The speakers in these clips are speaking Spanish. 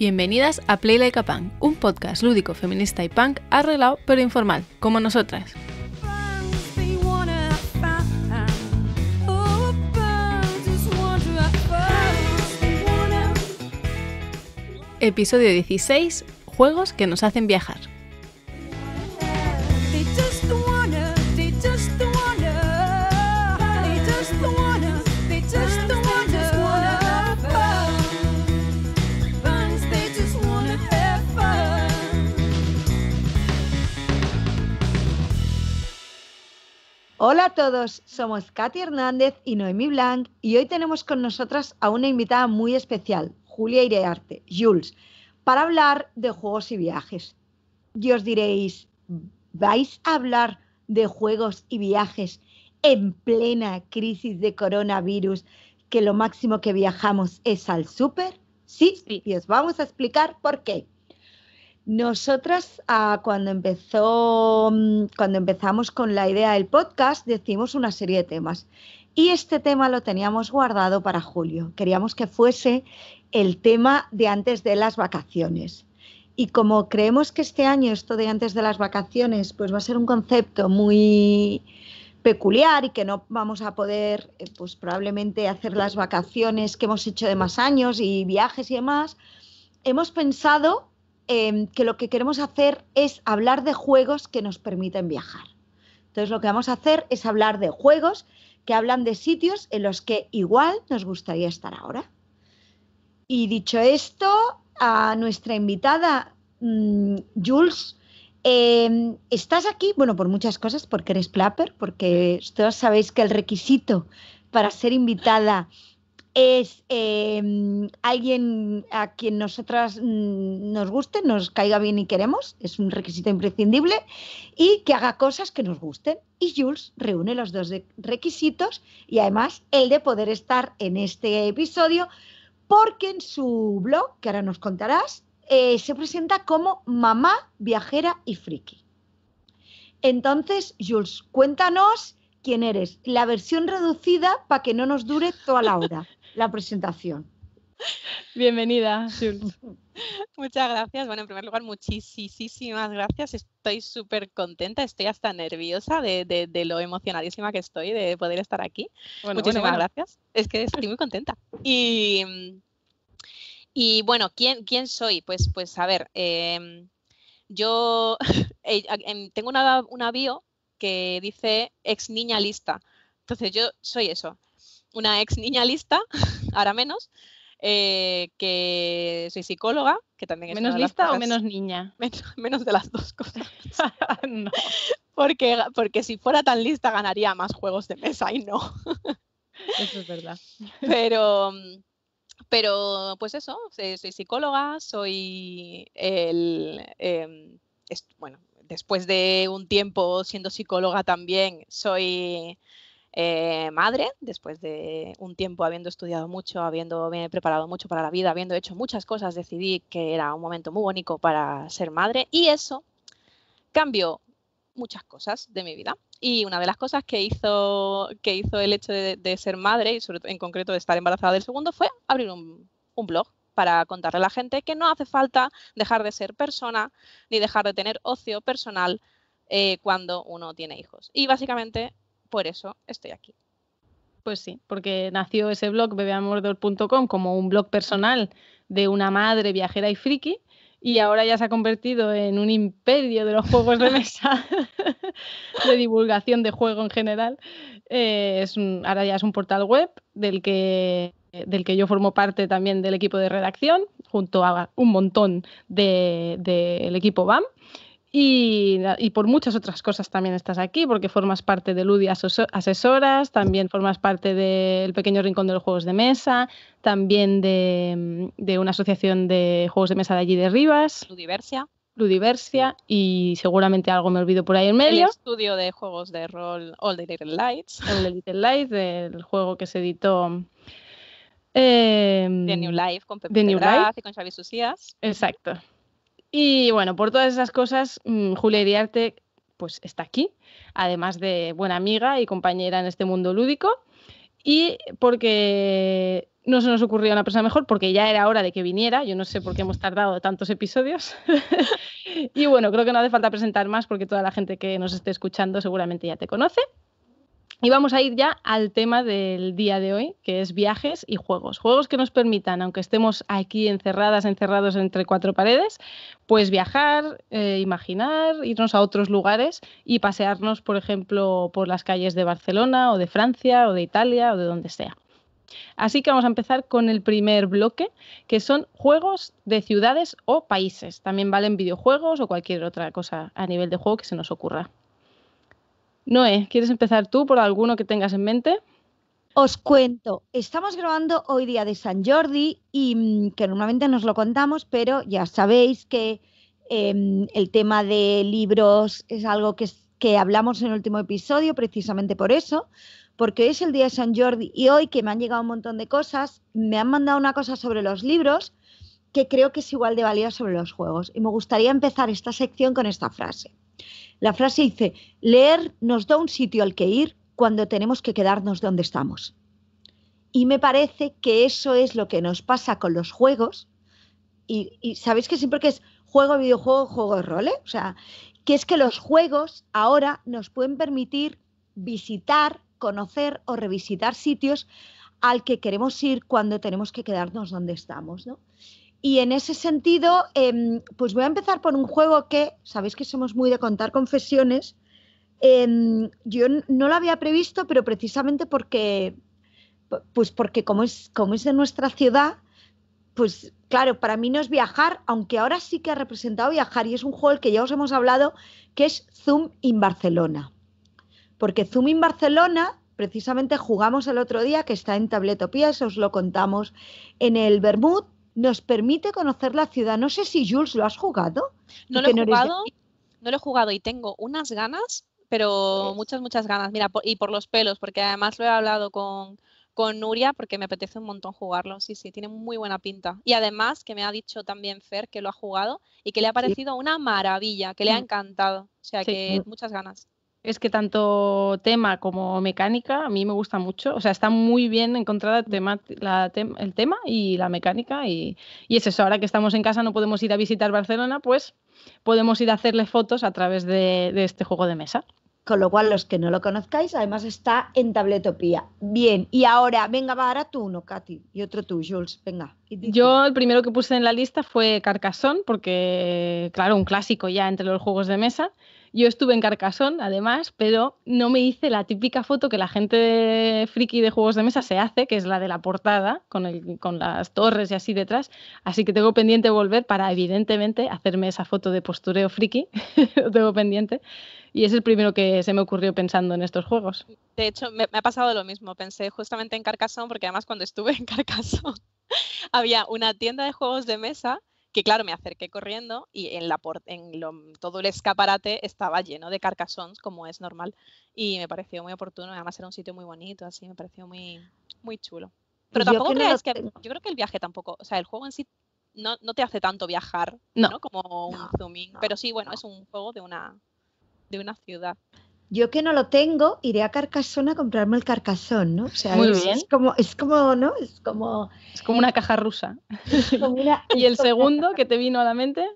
Bienvenidas a Play Like a Punk, un podcast lúdico, feminista y punk arreglado pero informal, como nosotras. Episodio 16, Juegos que nos hacen viajar. Hola a todos, somos Katy Hernández y Noemi Blanc y hoy tenemos con nosotras a una invitada muy especial, Julia Irearte, Jules, para hablar de juegos y viajes. Y os diréis, ¿vais a hablar de juegos y viajes en plena crisis de coronavirus que lo máximo que viajamos es al súper? sí, y os vamos a explicar por qué. Nosotras, cuando, empezó, mm, cuando empezamos con la idea del podcast, decimos una serie de temas. Y este tema lo teníamos guardado para julio. Queríamos que fuese el tema de antes de las vacaciones. Y como creemos que este año esto de antes de las vacaciones pues va a ser un concepto muy peculiar y que no vamos a poder eh, pues probablemente hacer las vacaciones que hemos hecho de más años y viajes y demás, hemos pensado Em, que lo que queremos hacer es hablar de juegos que nos permiten viajar. Entonces lo que vamos a hacer es hablar de juegos que hablan de sitios en los que igual nos gustaría estar ahora. Y dicho esto, a nuestra invitada mm, Jules, em, estás aquí, bueno, por muchas cosas, porque eres plapper, porque todos sabéis que el requisito para ser invitada es em, alguien a quien nosotras mm, nos guste, nos caiga bien y queremos, es un requisito imprescindible, y que haga cosas que nos gusten. Y Jules reúne los dos requisitos y además el de poder estar en este episodio, porque en su blog, que ahora nos contarás, eh, se presenta como mamá, viajera y friki. Entonces, Jules, cuéntanos quién eres. La versión reducida para que no nos dure toda la hora la presentación. Bienvenida, Muchas gracias. Bueno, en primer lugar, muchísimas gracias. Estoy súper contenta, estoy hasta nerviosa de, de, lo emocionadísima que estoy de poder estar aquí. muchísimas gracias. Es que estoy muy contenta. Y, y bueno, ¿quién, ¿quién soy? Pues, pues a ver, em, yo eh, em, tengo una, una bio que dice ex niña lista. Entonces yo soy eso, una ex niña lista, ahora menos, eh, que soy psicóloga, que también es menos lista o menos niña, menos, de las dos cosas. porque, porque si fuera tan lista ganaría más juegos de mesa y no. eso es verdad. Pero, pero pues eso, soy, psicóloga, soy el, em, bueno, después de un tiempo siendo psicóloga también, soy eh, madre, después de un tiempo habiendo estudiado mucho, habiendo preparado mucho para la vida, habiendo hecho muchas cosas, decidí que era un momento muy bonito para ser madre y eso cambió muchas cosas de mi vida. Y una de las cosas que hizo, que hizo el hecho de, ser madre y en concreto de estar embarazada del segundo fue abrir un, blog para contarle a la gente que no hace falta dejar de ser persona ni dejar de tener ocio personal eh, cuando uno tiene hijos. Y básicamente por eso estoy aquí. Pues sí, porque nació ese blog bebeamordor.com como un blog personal de una madre viajera y friki y ahora ya se ha convertido en un imperio de los juegos de mesa, de divulgación de juego en general. Eh, ahora ya es un portal web del que, del que yo formo parte también del equipo de redacción, junto a un montón del equipo BAM. Y, por muchas otras cosas también estás aquí, porque formas parte de Ludia Asesoras, también formas parte del Pequeño Rincón de los Juegos de Mesa, también de, una asociación de juegos de mesa de allí de Rivas. Ludiversia. Ludiversia, y seguramente algo me olvido por ahí en medio. El estudio de juegos de rol All the Little Lights. All the Little Lights, del juego que se editó De eh, The New Life con Pepe New y con Xavi Susías. Exacto. Y bueno, por todas esas cosas, mm, Julia Iriarte pues, está aquí, además de buena amiga y compañera en este mundo lúdico. Y porque no se nos ocurrió una persona mejor, porque ya era hora de que viniera. Yo no sé por qué hemos tardado tantos episodios. y bueno, creo que no hace falta presentar más porque toda la gente que nos esté escuchando seguramente ya te conoce. Y vamos a ir ya al tema del día de hoy, que es viajes y juegos. Juegos que nos permitan, aunque estemos aquí encerradas, encerrados entre cuatro paredes, pues viajar, eh, imaginar, irnos a otros lugares y pasearnos, por ejemplo, por las calles de Barcelona o de Francia o de Italia o de donde sea. Así que vamos a empezar con el primer bloque, que son juegos de ciudades o países. También valen videojuegos o cualquier otra cosa a nivel de juego que se nos ocurra. Noé, ¿quieres empezar tú por alguno que tengas en mente? Os cuento, estamos grabando hoy día de San Jordi y mm, que normalmente nos lo contamos, pero ya sabéis que em, el tema de libros es algo que, que hablamos en el último episodio precisamente por eso, porque hoy es el día de San Jordi y hoy que me han llegado un montón de cosas, me han mandado una cosa sobre los libros que creo que es igual de valiosa sobre los juegos y me gustaría empezar esta sección con esta frase. La frase dice, leer nos da un sitio al que ir cuando tenemos que quedarnos donde estamos. Y me parece que eso es lo que nos pasa con los juegos. Y, sabéis que siempre que es juego, videojuego, juego de rol, eh? o sea, que es que los juegos ahora nos pueden permitir visitar, conocer o revisitar sitios al que queremos ir cuando tenemos que quedarnos donde estamos, ¿no? Y en ese sentido, em, pues voy a empezar por un juego que, sabéis que somos muy de contar confesiones, em, yo no lo había previsto, pero precisamente porque, pues porque como es, como es de nuestra ciudad, pues claro, para mí no es viajar, aunque ahora sí que ha representado viajar y es un juego que ya os hemos hablado, que es Zoom in Barcelona. Porque Zoom in Barcelona, precisamente jugamos el otro día, que está en eso os lo contamos en el Bermud, nos permite conocer la ciudad. No sé si Jules lo has jugado. No lo he jugado, lo he jugado y tengo unas ganas, pero pues. muchas, muchas ganas. Mira, y por los pelos, porque además lo he hablado con, con Nuria porque me apetece un montón jugarlo. Sí, sí, tiene muy buena pinta. Y además que me ha dicho también Fer que lo ha jugado y que le ha parecido una maravilla, que le ha mm. encantado. O sea que mm. muchas ganas es que tanto tema como mecánica a mí me gusta mucho. O sea, está muy bien encontrada el tema y la mecánica. Y, y, es eso, ahora que estamos en casa no podemos ir a visitar Barcelona, pues podemos ir a hacerle fotos a través de, este juego de mesa. Con lo cual, los que no lo conozcáis, además está en Tabletopía. Bien, y ahora, venga, va, ahora tú uno, Katy, y otro tú, Jules, venga. Yo el primero que puse en la lista fue Carcassonne, porque, claro, un clásico ya entre los juegos de mesa. Yo estuve en Carcassonne, además, pero no me hice la típica foto que la gente friki de juegos de mesa se hace, que es la de la portada, con, las torres y así detrás. Así que tengo pendiente volver para, evidentemente, hacerme esa foto de postureo friki. Lo tengo pendiente. Y es el primero que se me ocurrió pensando en estos juegos. De hecho, me, me ha pasado lo mismo. Pensé justamente en Carcassonne, porque además cuando estuve en Carcassonne había una tienda de juegos de mesa que claro, me acerqué corriendo y en, la en todo el escaparate estaba lleno de carcasones como es normal, y me pareció muy oportuno, además era un sitio muy bonito, así me pareció muy, muy chulo. Pero tampoco yo que, creo que el viaje tampoco, o sea, el juego en sí no, te hace tanto viajar, ¿no? Como un zooming, pero sí, bueno, es un juego de una, de una ciudad yo que no lo tengo, iré a Carcassonne a comprarme el carcasón, ¿no? O sea, Muy es, bien. como, es como, ¿no? Es como... Es como una caja rusa. ¿Y el segundo que te vino a la mente?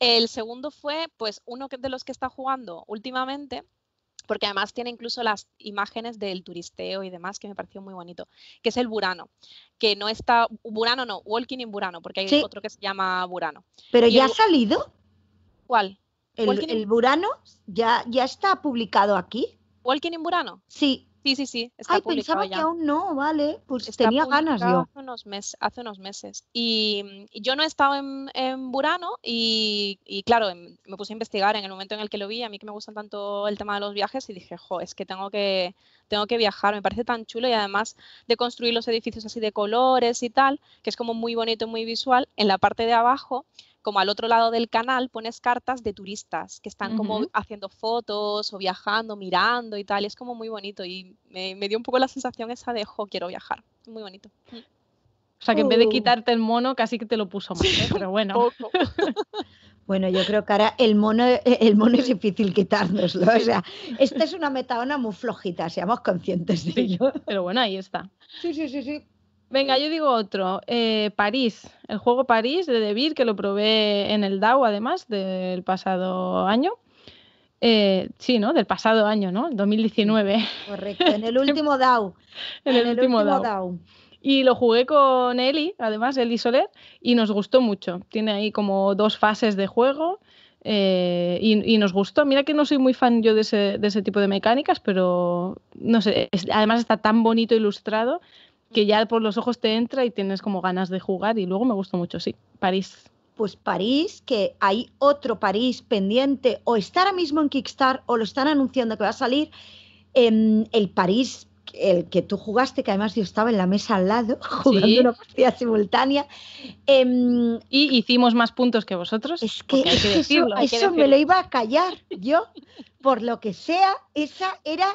El segundo fue, pues, uno de los que está jugando últimamente, porque además tiene incluso las imágenes del turisteo y demás, que me pareció muy bonito, que es el Burano, que no está, Burano no, Walking in Burano, porque hay otro que se llama Burano. ¿Pero ya ha salido? ¿Cuál? el, Burano ya, ya está publicado aquí. Walking en Burano. Sí. Sí, sí, sí. Está Ay, publicado pensaba que aún no, vale. Pues tenía ganas yo. Hace unos, meses, hace unos meses. Y, yo no he estado en, en Burano y, claro, em, me puse a investigar en el momento en el que lo vi. A mí que me gusta tanto el tema de los viajes y dije, jo, es que tengo que, tengo que viajar. Me parece tan chulo y además de construir los edificios así de colores y tal, que es como muy bonito, muy visual. En la parte de abajo como al otro lado del canal pones cartas de turistas que están como haciendo fotos o viajando, mirando y tal. es como muy bonito y me, dio un poco la sensación esa de, jo, quiero viajar. Muy bonito. Mm. O sea que en vez de oh. quitarte el mono, casi que te lo puso mal, ¿eh? pero bueno. Bueno, yo creo que ahora el mono, el mono es difícil quitárnoslo. O sea, esta es una metaona muy flojita, seamos conscientes de ello. Pero bueno, ahí está. Sí, sí, sí, sí. Venga, yo digo otro. Eh, París, el juego París de DeVir que lo probé en el DAO además del pasado año. Eh, sí, ¿no? Del pasado año, ¿no? 2019. Correcto, en el último DAO. en, el, último, DAO. Y lo jugué con Eli, además, Eli Soler, y nos gustó mucho. Tiene ahí como dos fases de juego. Eh, y, nos gustó. Mira que no soy muy fan yo de ese, de ese tipo de mecánicas, pero no sé, además está tan bonito ilustrado que ya por los ojos te entra y tienes como ganas de jugar y luego me gustó mucho, sí, París. Pues París, que hay otro París pendiente, o está ahora mismo en Kickstarter o lo están anunciando que va a salir, em, el París, el que tú jugaste, que además yo estaba en la mesa al lado jugando una partida simultánea. Em, y hicimos más puntos que vosotros. Es que eso me lo iba a callar yo, por lo que sea, esa era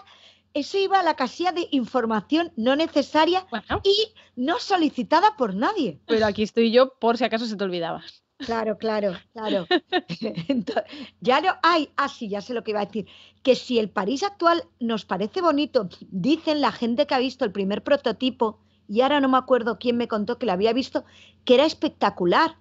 eso iba a la casilla de información no necesaria y no solicitada por nadie. Pero aquí estoy yo por si acaso se te olvidaba. Claro, claro, claro. ya lo hay, ah, sí, ya sé lo que iba a decir, que si el París actual nos parece bonito, dicen la gente que ha visto el primer prototipo, y ahora no me acuerdo quién me contó que lo había visto, que era espectacular,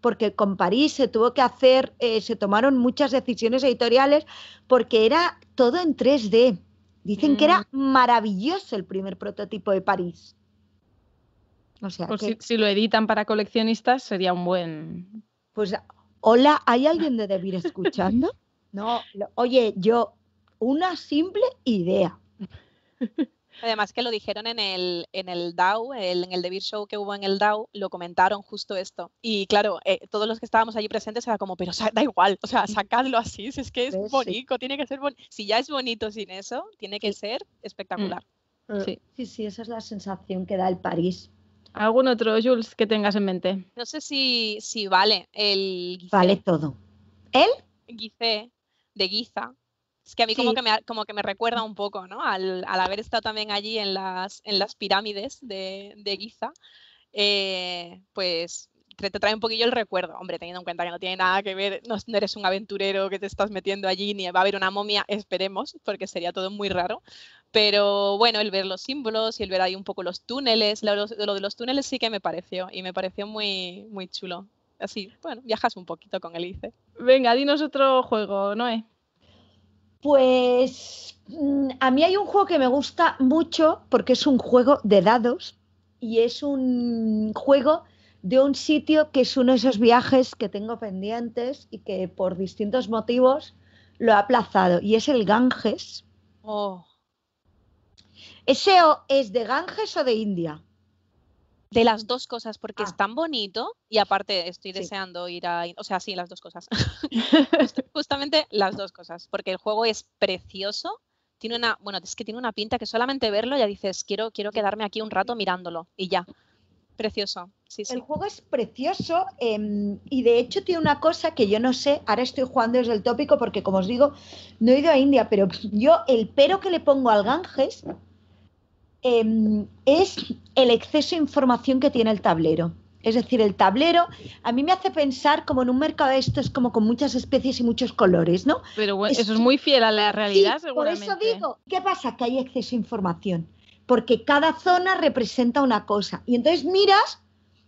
porque con París se tuvo que hacer, eh, se tomaron muchas decisiones editoriales, porque era todo en 3D Dicen que era mm. maravilloso el primer prototipo de París. Pues si, lo editan para coleccionistas sería un buen. Pues, hola, ¿hay alguien de Debir escuchando? no, oye, yo, una simple idea. Además que lo dijeron en el, en el DAO, en el Beer Show que hubo en el DAO, lo comentaron justo esto. Y claro, eh, todos los que estábamos allí presentes era como, pero da igual, o sea, sacadlo así, si es que es bonito, tiene que ser bonito. Si ya es bonito sin eso, tiene que ser mm. espectacular. Mm. Sí. sí, esa es la sensación que da el París. ¿Algún otro, Jules, que tengas en mente? No sé si, si vale el... Vale todo. ¿El? Guise de Guiza. Es que a mí como, que me, como que recuerda un poco, ¿no? Al, haber estado también allí en las, pirámides de, Giza, eh, pues te, trae un poquillo el recuerdo, hombre, teniendo en cuenta que no tiene nada que ver, no, eres un aventurero que te estás metiendo allí, ni va a haber una momia, esperemos, porque sería todo muy raro. Pero bueno, el ver los símbolos y el ver ahí un poco los túneles, lo, de los túneles sí que me pareció, y me pareció muy, muy chulo. Así, bueno, viajas un poquito con el ICE. Venga, dinos otro juego, Noé. Pues mm, a mí hay un juego que me gusta mucho porque es un juego de dados y es un juego de un sitio que es uno de esos viajes que tengo pendientes y que por distintos motivos lo ha aplazado y es el Ganges. Oh. ¿Ese es de Ganges o de India? de las dos cosas, porque es ah. tan bonito y aparte estoy deseando ir a... O sea, sí, las dos cosas. Justamente las dos cosas, porque el juego es precioso, tiene una... Bueno, es que tiene una pinta que solamente verlo ya dices, quiero, quiero quedarme aquí un rato mirándolo y ya. Precioso, sí, El juego es precioso em, y de hecho tiene una cosa que yo no sé, ahora estoy jugando desde el tópico porque como os digo, no he ido a India, pero yo el pero que le pongo al Ganges Em, es el exceso de información que tiene el tablero. Es decir, el tablero a mí me hace pensar como en un mercado de es como con muchas especies y muchos colores, ¿no? Pero bueno, eso es muy fiel a la realidad, sí, Por eso digo, ¿qué pasa? Que hay exceso de información, porque cada zona representa una cosa. Y entonces miras,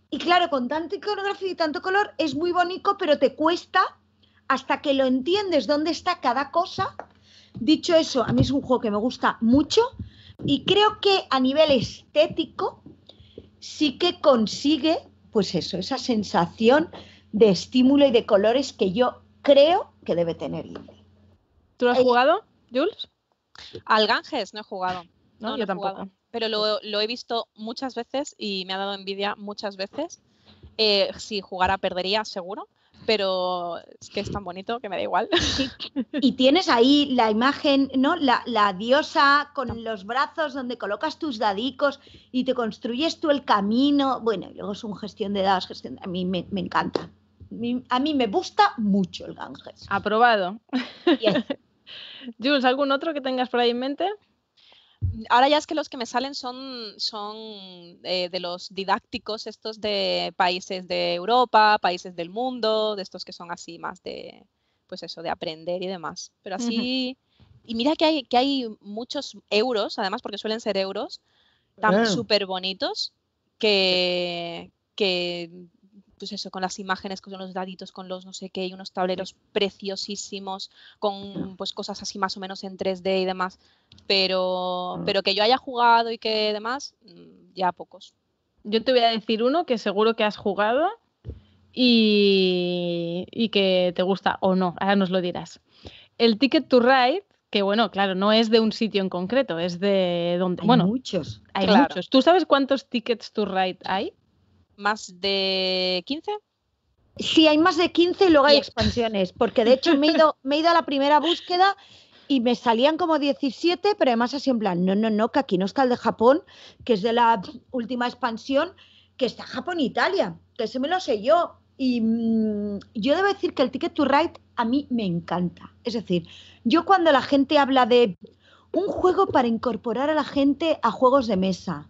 y claro, con tanta iconografía y tanto color es muy bonito, pero te cuesta hasta que lo entiendes dónde está cada cosa. Dicho eso, a mí es un juego que me gusta mucho y creo que a nivel estético sí que consigue, pues eso, esa sensación de estímulo y de colores que yo creo que debe tener ¿Tú lo has eh, jugado, Jules? Al Ganges no he jugado. yo tampoco. pero lo, he visto muchas veces y me ha dado envidia muchas veces. Eh, si jugara perdería, seguro pero es que es tan bonito que me da igual. Y tienes ahí la imagen, ¿no? La, diosa con los brazos donde colocas tus dadicos y te construyes tú el camino. Bueno, luego es un gestión de dados, gestión. A mí me, encanta. A mí, me gusta mucho el Ganges. Aprobado. Jules, ¿algún otro que tengas por ahí en mente? ahora ya es que los que me salen son, son eh, de los didácticos estos de países de Europa, países del mundo, de estos que son así más de, pues eso, de aprender y demás. Pero así, y mira que hay, que hay muchos euros, además porque suelen ser euros, tan eh. súper bonitos que pues eso, con las imágenes, con los daditos, con los no sé qué, y unos tableros preciosísimos, con pues cosas así más o menos en 3D y demás. Pero, ah. pero que yo haya jugado y que demás, mm, ya pocos. Yo te voy a decir uno que seguro que has jugado y, que te gusta o no, ahora nos lo dirás. El Ticket to Ride, que bueno, claro, no es de un sitio en concreto, es de donde... Hay bueno, muchos. Hay muchos. ¿Tú sabes cuántos Tickets to Ride hay? más de 15. Sí, hay más de 15 y luego hay expansiones, porque de hecho me he ido, me he ido a la primera búsqueda y me salían como 17, pero además así en plan, no, no, no, que aquí no está el de Japón, que es de la última expansión, que está Japón e Italia, que se me lo sé yo. Y mm, yo debo decir que el Ticket to Ride a mí me encanta. Es decir, yo cuando la gente habla de un juego para incorporar a la gente a juegos de mesa,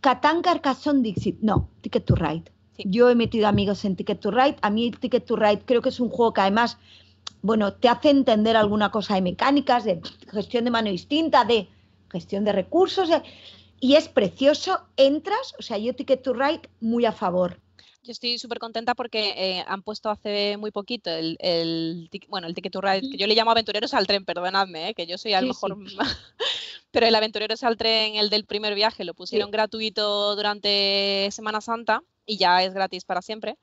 Catán Carcassonne Dixit, no, Ticket to Ride. Yo he metido amigos en Ticket to Ride. A mí Ticket to Ride creo que es un juego que además, bueno, te hace entender alguna cosa de mecánicas, de gestión de mano distinta, de gestión de recursos. Eh, y es precioso, entras, o sea, yo Ticket to Ride muy a favor. Yo estoy súper contenta porque eh, han puesto hace muy poquito el, bueno, el Ticket to Ride, que yo le llamo aventureros al tren, perdonadme, eh, que yo soy a lo mejor pero el aventureros al tren, el del primer viaje, lo pusieron gratuito durante Semana Santa y ya es gratis para siempre.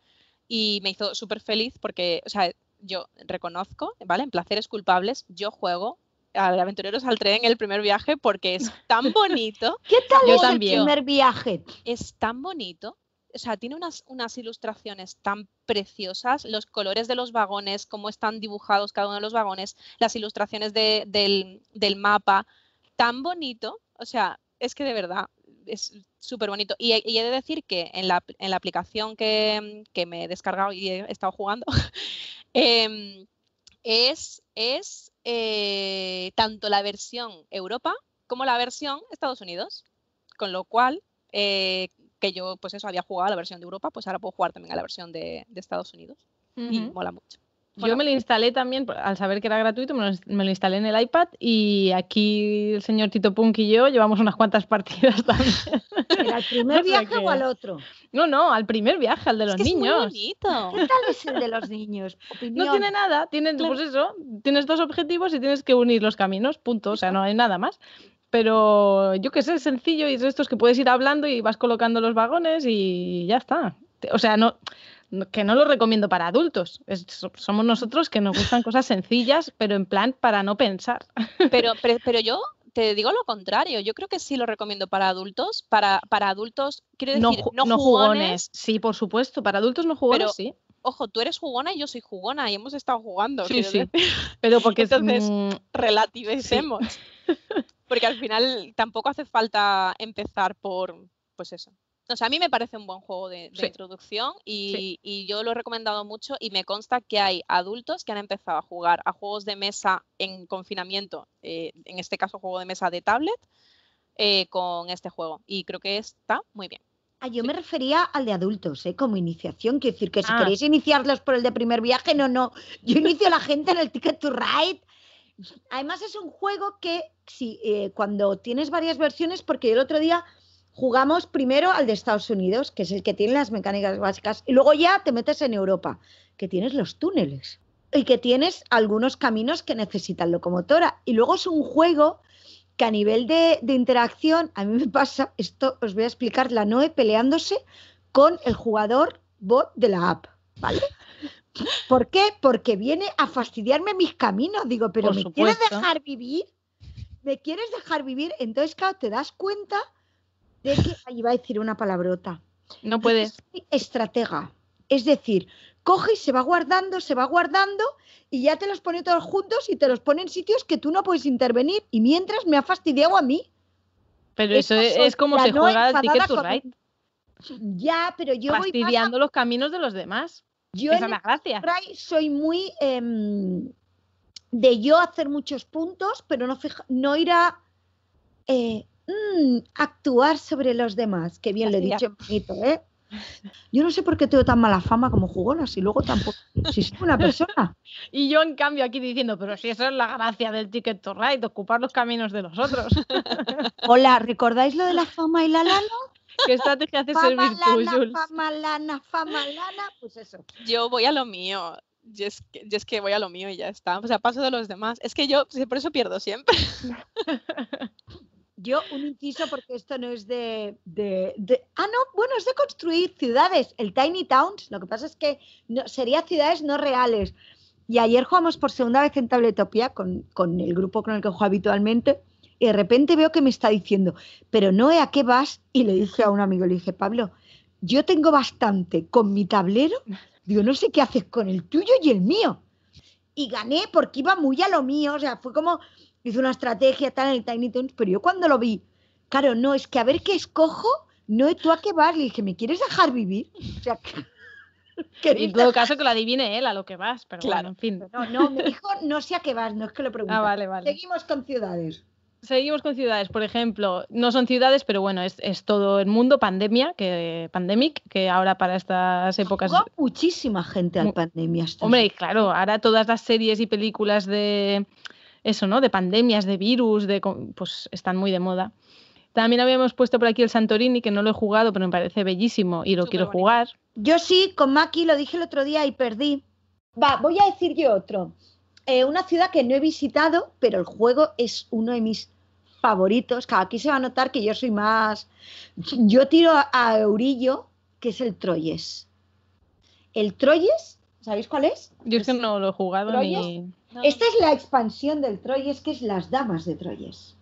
Y me hizo súper feliz porque, o sea, yo reconozco, ¿vale? En placeres culpables, yo juego al aventureros al tren el primer viaje porque es tan bonito. ¿Qué tal es también. el primer viaje? Es tan bonito o sea, tiene unas, unas, ilustraciones tan preciosas, los colores de los vagones, cómo están dibujados cada uno de los vagones, las ilustraciones del, del, mapa, tan bonito, o sea, es que de verdad es súper bonito. Y, he de decir que en la, aplicación que, me he descargado y he estado jugando, em, es, es eh, tanto la versión Europa como la versión Estados Unidos. Con lo cual, eh, que yo pues eso había jugado a la versión de Europa, pues ahora puedo jugar también a la versión de, Estados Unidos. Y mola mucho. Yo me lo instalé también, al saber que era gratuito, me lo, instalé en el iPad y aquí el señor Tito Punk y yo llevamos unas cuantas partidas también. ¿Al primer viaje o, al otro? No, no, al primer viaje, al de los niños. Es bonito. ¿Qué tal es el de los niños? No tiene nada, tienes, pues eso, tienes dos objetivos y tienes que unir los caminos, punto, o sea, no hay nada más pero yo que sé, es sencillo y es estos que puedes ir hablando y vas colocando los vagones y ya está. O sea, no, que no lo recomiendo para adultos. somos nosotros que nos gustan cosas sencillas, pero en plan para no pensar. Pero, pero, yo te digo lo contrario. Yo creo que sí lo recomiendo para adultos. Para, para adultos, quiero decir, no, jugones. Sí, por supuesto. Para adultos no jugones, sí. Ojo, tú eres jugona y yo soy jugona y hemos estado jugando. Sí, sí. Pero porque entonces mm, relativicemos. Porque al final tampoco hace falta empezar por, pues eso, a mí me parece un buen juego de, introducción y, yo lo he recomendado mucho y me consta que hay adultos que han empezado a jugar a juegos de mesa en confinamiento, eh, en este caso juego de mesa de tablet, eh, con este juego. Y creo que está muy bien. Ah, yo me refería al de adultos, ¿eh? como iniciación. Quiero decir que si ah. queréis iniciarlos por el de primer viaje, no, no. Yo inicio a la gente en el Ticket to Ride. Además es un juego que si, eh, cuando tienes varias versiones, porque el otro día jugamos primero al de Estados Unidos, que es el que tiene las mecánicas básicas, y luego ya te metes en Europa, que tienes los túneles y que tienes algunos caminos que necesitan locomotora. Y luego es un juego que a nivel de, de interacción, a mí me pasa, esto os voy a explicar, la Noe peleándose con el jugador bot de la app, ¿vale? ¿Por qué? Porque viene a fastidiarme mis caminos. Digo, pero ¿me quieres dejar vivir? ¿Me quieres dejar vivir? Entonces, claro, te das cuenta de que a decir una palabrota. No puedes... Estratega. Es decir, coge y se va guardando, se va guardando y ya te los pone todos juntos y te los pone en sitios que tú no puedes intervenir y mientras me ha fastidiado a mí. Pero eso es, como se juega al Ticket to Ya, pero yo voy Fastidiando los caminos de los demás. Yo Esa la gracia. soy muy em, de yo hacer muchos puntos, pero no, no ir a... Eh, Mm, actuar sobre los demás. Qué bien lo he dicho, ¿eh? Yo no sé por qué tengo tan mala fama como jugona, si luego tampoco, si soy una persona. Y yo, en cambio, aquí diciendo, pero si esa es la gracia del Ticket to Ride, ocupar los caminos de los otros. Hola, ¿recordáis lo de la fama y la lana? ¿Qué estrategia hace servir Fama, lana, fama, lana, pues eso. Yo voy a lo mío. es, que, es que voy a lo mío y ya está. O sea, paso de los demás. Es que yo por eso pierdo siempre. Yo un inciso porque esto no es de, Ah, no, bueno, es de construir ciudades, el Tiny Towns. Lo que pasa es que no, sería ciudades no reales. Y ayer jugamos por segunda vez en Tabletopia con, con el grupo con el que juego habitualmente y de repente veo que me está diciendo, pero no ¿a qué vas? Y le dije a un amigo, le dije, Pablo, yo tengo bastante con mi tablero, digo, no sé qué haces con el tuyo y el mío. Y gané porque iba muy a lo mío, o sea, fue como, hizo una estrategia tal en el Tiny Toons, pero yo cuando lo vi, claro, no, es que a ver qué escojo, no, tú a qué vas, le dije, ¿me quieres dejar vivir? O sea, que... En todo caso que lo adivine él a lo que vas, pero claro. bueno, en fin. No, no, me dijo no sé a qué vas, no es que lo pregunte. Ah, vale, vale. Seguimos con ciudades. Seguimos con ciudades, por ejemplo, no son ciudades, pero bueno, es, todo el mundo, pandemia, que pandemic, que ahora para estas épocas... muchísima gente al pandemia. Hombre, y claro, ahora todas las series y películas de, eso, ¿no? De pandemias, de virus, de, pues están muy de moda. También habíamos puesto por aquí el Santorini, que no lo he jugado, pero me parece bellísimo y lo quiero jugar. Yo sí, con Maki lo dije el otro día y perdí. Va, voy a decir yo otro. Eh, una ciudad que no he visitado, pero el juego es uno de mis favoritos. aquí se va a notar que yo soy más. Yo tiro a Eurillo, que es el Troyes. El Troyes ¿Sabéis cuál es? Yo es que no lo he jugado ni. Esta es la expansión del Troyes, que es las damas de Troyes.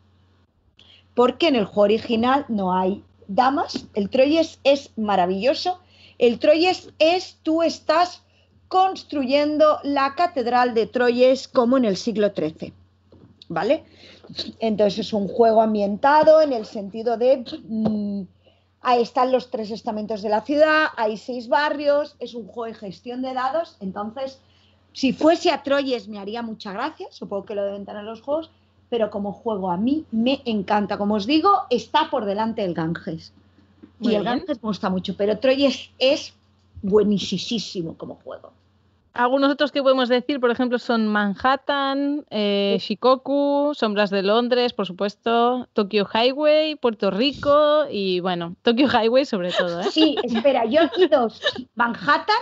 Porque en el juego original no hay damas. El Troyes es maravilloso. El Troyes es tú estás construyendo la catedral de Troyes como en el siglo XIII. ¿Vale? Entonces es un juego ambientado en el sentido de. Mm, Ahí están los tres estamentos de la ciudad, hay seis barrios, es un juego de gestión de dados. Entonces, si fuese a Troyes me haría mucha gracia, supongo que lo deben tener los juegos, pero como juego a mí me encanta. Como os digo, está por delante el Ganges. y el Ganges me gusta mucho, pero Troyes es buenísimo como juego. Algunos otros que podemos decir, por ejemplo, son Manhattan, eh, Shikoku, Sombras de Londres, por supuesto, Tokyo Highway, Puerto Rico y bueno, Tokyo Highway sobre todo. ¿eh? Sí, espera, yo aquí dos. Manhattan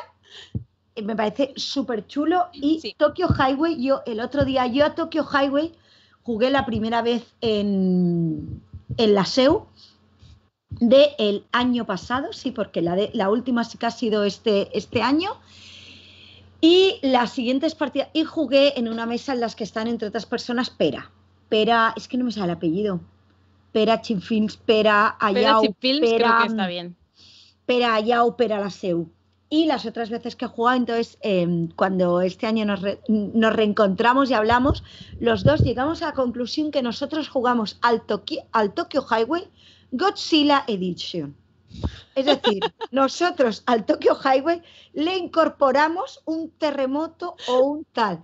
eh, me parece súper chulo y Tokyo Highway, yo el otro día, yo a Tokyo Highway jugué la primera vez en, la SEU del año pasado, sí, porque la, la última sí que ha sido este, este año. Y las siguientes partidas, y jugué en una mesa en las que están, entre otras personas, Pera. Pera, es que no me sale el apellido. Pera Chinfilms, Pera Ayau, Pera, Pera, creo Pera Pera Y las otras veces que he jugado, entonces, em, cuando este año nos, reencontramos y hablamos, los dos llegamos a la conclusión que nosotros jugamos al Tokyo Highway Godzilla Edition. Es decir, nosotros al Tokyo Highway le incorporamos un terremoto o un tal,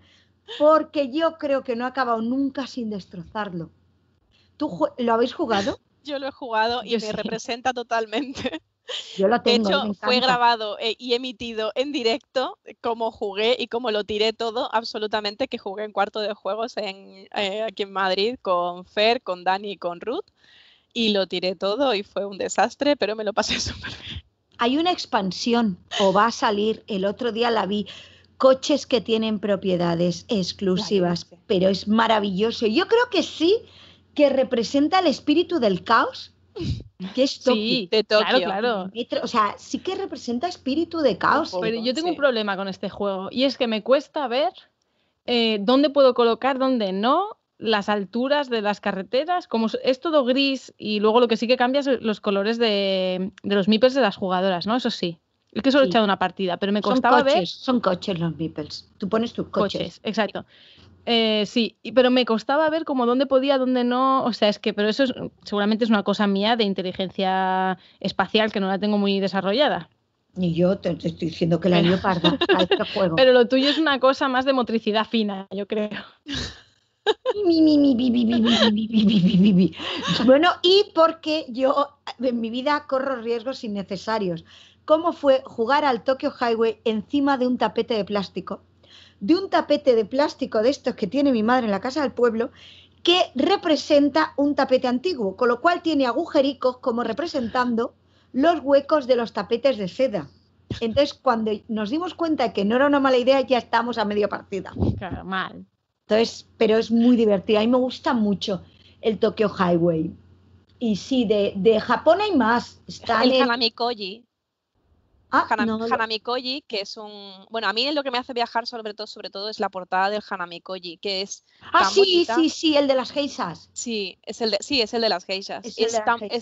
porque yo creo que no ha acabado nunca sin destrozarlo. ¿Tú lo habéis jugado? Yo lo he jugado y me representa totalmente. Yo lo tengo, de hecho, fue grabado eh, y emitido en directo como jugué y como lo tiré todo, absolutamente, que jugué en cuarto de juegos eh, aquí en Madrid con Fer, con Dani y con Ruth y lo tiré todo y fue un desastre, pero me lo pasé súper bien. Hay una expansión o va a salir, el otro día la vi, coches que tienen propiedades exclusivas, pero es maravilloso. Yo creo que sí, que representa el espíritu del caos, que es Sí, de Tokio. Claro, claro. O sea, sí que representa espíritu de caos. Pero yo tengo un problema con este juego y es que me cuesta ver eh, dónde puedo colocar, dónde no, las alturas de las carreteras, como es todo gris y luego lo que sí que cambia son los colores de, los meeples de las jugadoras, ¿no? Eso sí. Es que solo he echado una partida, pero me costaba ver... Son coches los meeples. Tú pones tus coches. exacto. Eh, sí, pero me costaba ver como dónde podía, dónde no. O sea, es que, pero eso seguramente es una cosa mía de inteligencia espacial que no la tengo muy desarrollada. Y yo te, estoy diciendo que la leoparda parda este Pero lo tuyo es una cosa más de motricidad fina, yo creo. bueno, y porque yo en mi vida corro riesgos innecesarios. ¿Cómo fue jugar al Tokyo Highway encima de un tapete de plástico? De un tapete de plástico de estos que tiene mi madre en la casa del pueblo, que representa un tapete antiguo, con lo cual tiene agujericos como representando los huecos de los tapetes de seda. Entonces, cuando nos dimos cuenta de que no era una mala idea, ya estamos a medio partida. Claro, mal. Entonces, pero es muy divertido. A mí me gusta mucho el Tokyo Highway. Y sí, de, de Japón hay más. Está el, el Ah, Hanamikoji, que es un. Bueno, a mí lo que me hace viajar sobre todo, sobre todo es la portada del Hanamikoji, que es. Ah, sí, sí, sí, el de las geishas. Sí, es el de, sí, es el de las geishas. Es,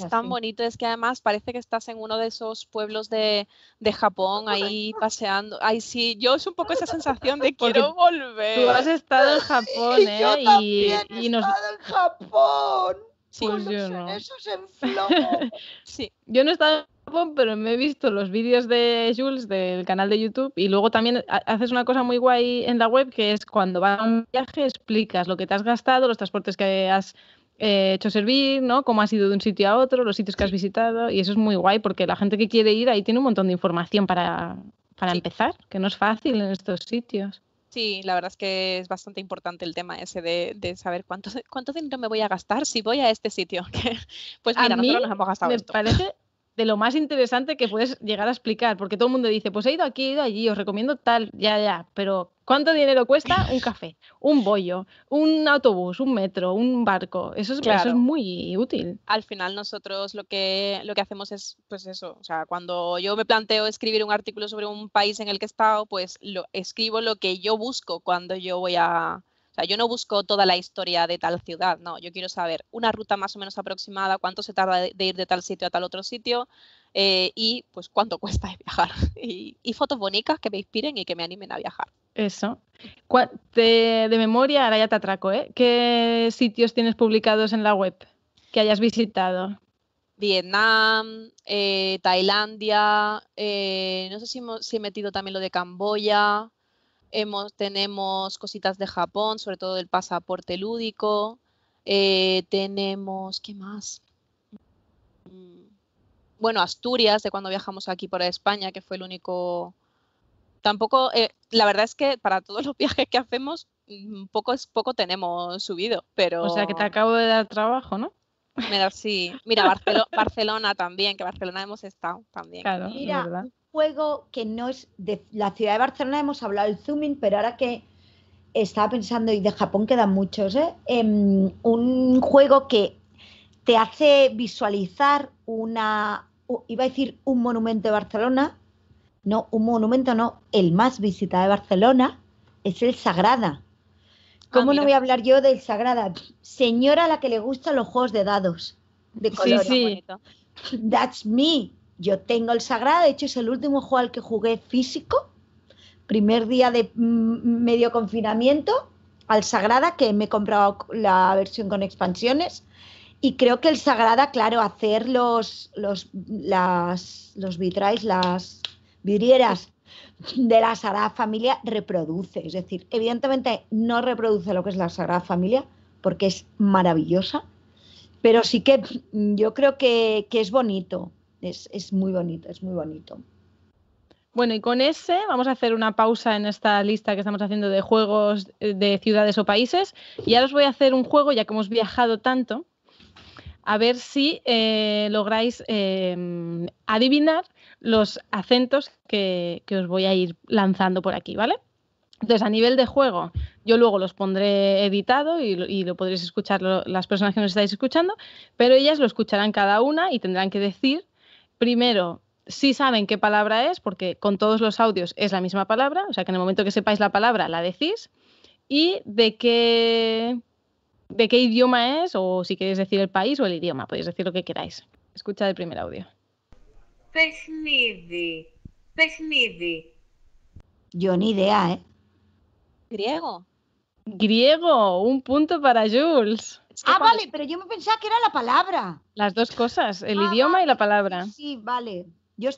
tan, bonito, es que además parece que estás en uno de esos pueblos de, Japón, ahí paseando. Ay, sí, yo es un poco esa sensación de quiero volver. Tú has estado en Japón, ¿eh? Yo y, he estado en Japón. Sí, pues yo no. es en sí. Yo no he estado pero me he visto los vídeos de Jules del canal de YouTube y luego también haces una cosa muy guay en la web que es cuando vas a un viaje explicas lo que te has gastado, los transportes que has eh, hecho servir, ¿no? Cómo has ido de un sitio a otro, los sitios que has visitado y eso es muy guay porque la gente que quiere ir ahí tiene un montón de información para, empezar, que no es fácil en estos sitios. Sí, la verdad es que es bastante importante el tema ese de, saber cuánto, cuánto dinero me voy a gastar si voy a este sitio. pues mira, nosotros nos hemos gastado esto de lo más interesante que puedes llegar a explicar, porque todo el mundo dice, pues he ido aquí, he ido allí, os recomiendo tal, ya, ya, pero ¿cuánto dinero cuesta un café, un bollo, un autobús, un metro, un barco? Eso es, muy útil. Al final nosotros lo que, lo que hacemos es, pues eso, o sea, cuando yo me planteo escribir un artículo sobre un país en el que he estado, pues lo, escribo lo que yo busco cuando yo voy a o sea, yo no busco toda la historia de tal ciudad, no, yo quiero saber una ruta más o menos aproximada, cuánto se tarda de, ir de tal sitio a tal otro sitio eh, y pues cuánto cuesta viajar. Y, fotos bonitas que me inspiren y que me animen a viajar. Eso. De, memoria, ahora ya te atraco, ¿eh? ¿Qué sitios tienes publicados en la web que hayas visitado? Vietnam, eh, Tailandia, eh, no sé si, he metido también lo de Camboya, tenemos cositas de Japón, sobre todo el pasaporte lúdico. Eh, tenemos, ¿qué más? Mm, bueno, Asturias, de cuando viajamos aquí por España, que fue el único... Tampoco, eh, la verdad es que para todos los viajes que hacemos, mm, poco, es, poco tenemos subido, pero... O sea que te acabo de dar trabajo, ¿no? Mira, sí. Mira, Barcelona también, que Barcelona hemos estado también. Claro, verdad juego que no es de la ciudad de Barcelona, hemos hablado del zooming, pero ahora que estaba pensando, y de Japón quedan muchos, ¿eh? Em, un juego que te hace visualizar una, iba a decir un monumento de Barcelona, no, un monumento no, el más visitado de Barcelona es el Sagrada. Ah, ¿Cómo no voy a hablar yo del Sagrada? Señora a la que le gustan los juegos de dados, de color. Sí, sí. That's me. Yo tengo el Sagrada, de hecho es el último juego al que jugué físico, primer día de mm, medio confinamiento, al Sagrada, que me he comprado la versión con expansiones. Y creo que el Sagrada, claro, hacer los, los, las, vitrais, las vidrieras de la Sagrada Familia reproduce. Es decir, evidentemente no reproduce lo que es la Sagrada Familia, porque es maravillosa, pero sí que yo creo que, que es bonito es, muy bonito, es muy bonito. Bueno, y con ese vamos a hacer una pausa en esta lista que estamos haciendo de juegos eh, de ciudades o países. Y ahora os voy a hacer un juego, ya que hemos viajado tanto, a ver si eh, lográis eh, adivinar los acentos que, os voy a ir lanzando por aquí, ¿vale? Entonces, a nivel de juego, yo luego los pondré editado y, lo podréis escuchar las personas que nos estáis escuchando, pero ellas lo escucharán cada una y tendrán que decir primero, si saben qué palabra es, porque con todos los audios es la misma palabra, o sea que en el momento que sepáis la palabra la decís, y de qué, de qué idioma es, o si queréis decir el país o el idioma, podéis decir lo que queráis. Escucha el primer audio. Yo ni idea, ¿eh? Griego. Griego, un punto para Jules. Ah, vale, pero yo me pensaba que era la palabra. Las dos cosas, el ah, idioma y la palabra. Sí, vale. Yo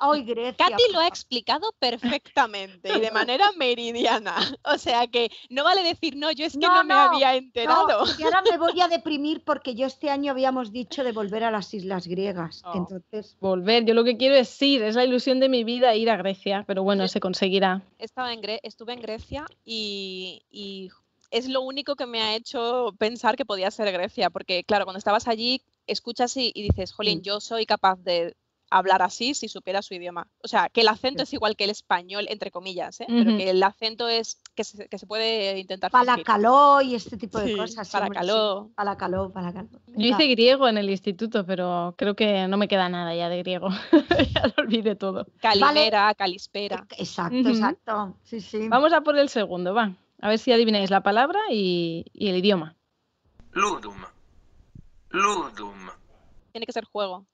hoy eh, Grecia. Katy lo ha explicado perfectamente y de manera meridiana. O sea que no vale decir no, yo es que no, me había enterado. y ahora me voy a deprimir porque yo este año habíamos dicho de volver a las islas griegas. Oh. Entonces, volver, yo lo que quiero es ir, es la ilusión de mi vida ir a Grecia, pero bueno, se conseguirá. Estaba en estuve en Grecia y es lo único que me ha hecho pensar que podía ser Grecia, porque claro, cuando estabas allí, escuchas y, dices, jolín, mm. yo soy capaz de hablar así si supiera su idioma. O sea, que el acento es igual que el español, entre comillas, ¿eh? pero que el acento es que se, que se puede intentar. caló y este tipo de cosas. caló Yo hice griego en el instituto, pero creo que no me queda nada ya de griego. ya lo olvidé todo. calispera. Exacto, exacto. Vamos a por el segundo, va. A ver si adivináis la palabra y, el idioma. Ludum. Ludum. Tiene que ser juego.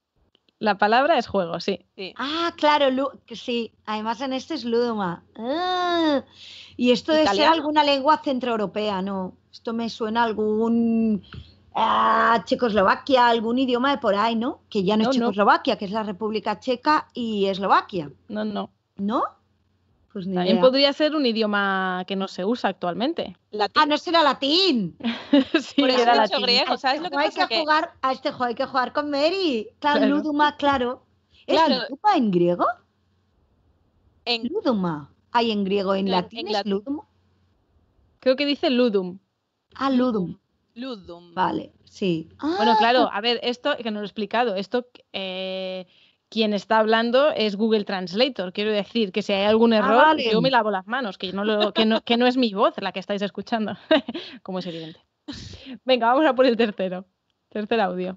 La palabra es juego, sí. Ah, claro, sí. Además en este es ludum. Ah. y esto debe ser alguna lengua centroeuropea, ¿no? Esto me suena a algún... Ah, Checoslovaquia, algún idioma de por ahí, ¿no? Que ya no, es Checoslovaquia, que es la República Checa y Eslovaquia. No, no. ¿No? Pues También podría ser un idioma que no se usa actualmente. Ah, no será latín. sí, Por eso era griego, ¿sabes lo que hay Que jugar, a este juego hay que jugar con Mary. Claro, claro. Luduma, claro. ¿Es Luduma en griego? En... Luduma. Hay en griego, en, latín, es Ludum? Creo que dice Ludum. Ah, Ludum. Ludum. Vale, sí. bueno, ah, claro, a ver, esto que no lo he explicado, esto eh, quien está hablando es Google Translator. Quiero decir que si hay algún ah, error, yo me lavo las manos, que no, es mi voz la que estáis escuchando, como es evidente. Venga, vamos a por el tercero. Tercer audio.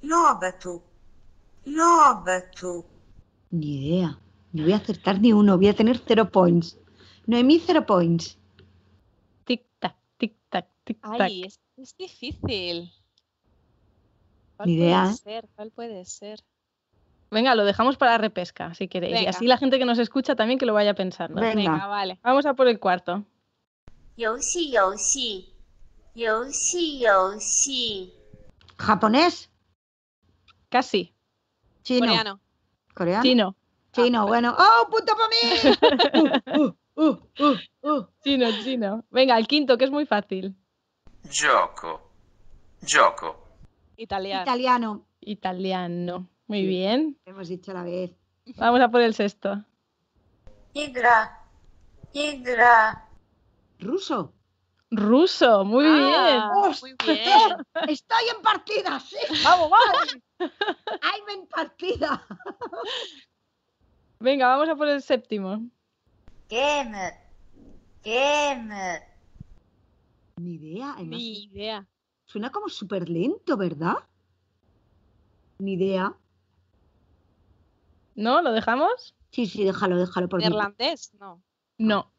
No, No, tú. Ni idea. No voy a acertar ni uno. Voy a tener cero points. No Noemí, cero points. Tic-tac, tic-tac, tic-tac. Ay, es, difícil. ¿Cuál idea. Puede ¿eh? ser? ¿Cuál puede ser? Venga, lo dejamos para repesca, si queréis. Y así la gente que nos escucha también que lo vaya pensando. Venga, vale. Vamos a por el cuarto. Yoshi, Yoshi. ¿Japonés? Casi. Chino. Coreano. Chino. Chino, ah, bueno. ¡Oh, punto para mí! chino, chino. Venga, el quinto, que es muy fácil. Gioco. Gioco. Italiano. Italiano. Italiano. Muy bien. Hemos dicho a la vez. Vamos a por el sexto. Tigra. Tigra. Ruso. Ruso, muy ah, bien. Muy bien. Estoy en partida, sí. Vamos, vamos. I'm en partida. Venga, vamos a por el séptimo. game game Ni idea. Además, Ni idea. Suena como súper lento, ¿verdad? Ni idea. ¿No? ¿Lo dejamos? Sí, sí, déjalo, déjalo. por ¿Irlandés? No. No.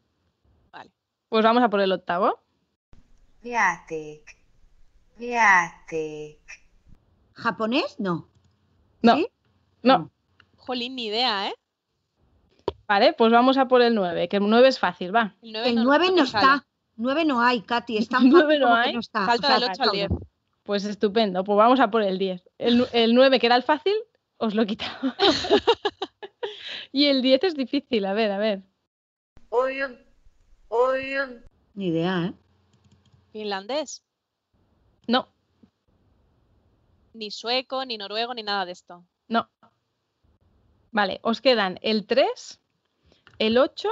Vale. Pues vamos a por el octavo. Viatic. Viatic. ¿Japonés? No. No. No. Jolín, ni idea, ¿eh? Vale, pues vamos a por el 9, que el 9 es fácil, va. El 9 no, el 9 no está. 9 no hay, Katy. Está 9 no hay. Falta del 8 al 10. Pues estupendo, pues vamos a por el 10. El, el 9, que era el fácil, os lo quitado y el 10 es difícil, a ver, a ver. Ni idea, ¿eh? ¿Finlandés? No. Ni sueco, ni noruego, ni nada de esto. No. Vale, os quedan el 3, el 8,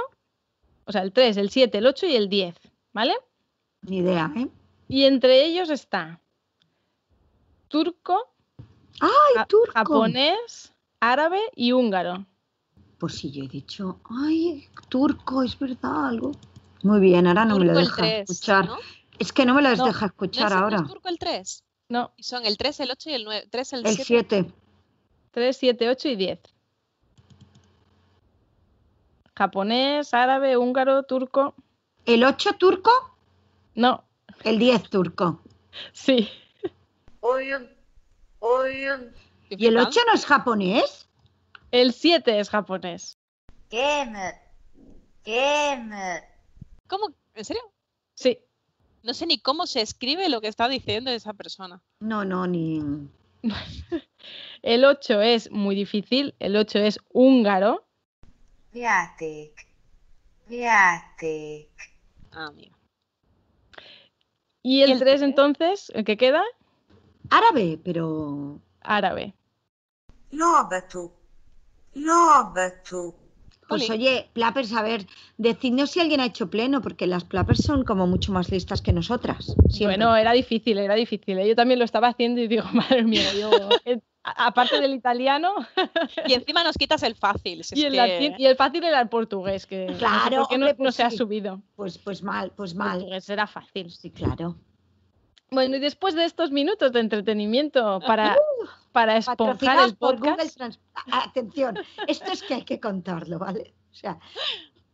o sea, el 3, el 7, el 8 y el 10, ¿vale? Ni idea, ¿eh? Y entre ellos está turco, ¡Ay, turco! Japonés, árabe y húngaro. Pues sí, yo he dicho, ¡ay, turco! Es verdad, algo. Muy bien, ahora no me lo deja escuchar. Es que no me lo deja escuchar no es, ahora. ¿Es turco el 3? No. Son el 3, el 8 y el 9. 3, el, el 7. 3, 7, 8 y 10. Japonés, árabe, húngaro, turco. ¿El 8 turco? No. El 10 turco. Sí. Oye, ¿Y el 8 no es japonés? El 7 es japonés. ¿Qué me... ¿Cómo? ¿En serio? Sí. No sé ni cómo se escribe lo que está diciendo esa persona. No, no, ni... el 8 es muy difícil, el 8 es húngaro. Viatic. Ah, mira. ¿Y el 3 entonces? ¿Qué queda? Árabe, pero... Árabe. No, tú. Pues oye, Plappers, a ver, decidnos si alguien ha hecho pleno, porque las plapers son como mucho más listas que nosotras. Bueno, era difícil, era difícil. ¿eh? Yo también lo estaba haciendo y digo, madre mía, yo... Eh, aparte del italiano. Y encima nos quitas el fácil. y, el fácil era el portugués, que no, pues se ha subido. Pues, pues mal, pues mal. El era fácil. Sí, claro. Bueno, y después de estos minutos de entretenimiento para, ah. para esponjar el podcast. Atención, esto es que hay que contarlo, ¿vale? O sea,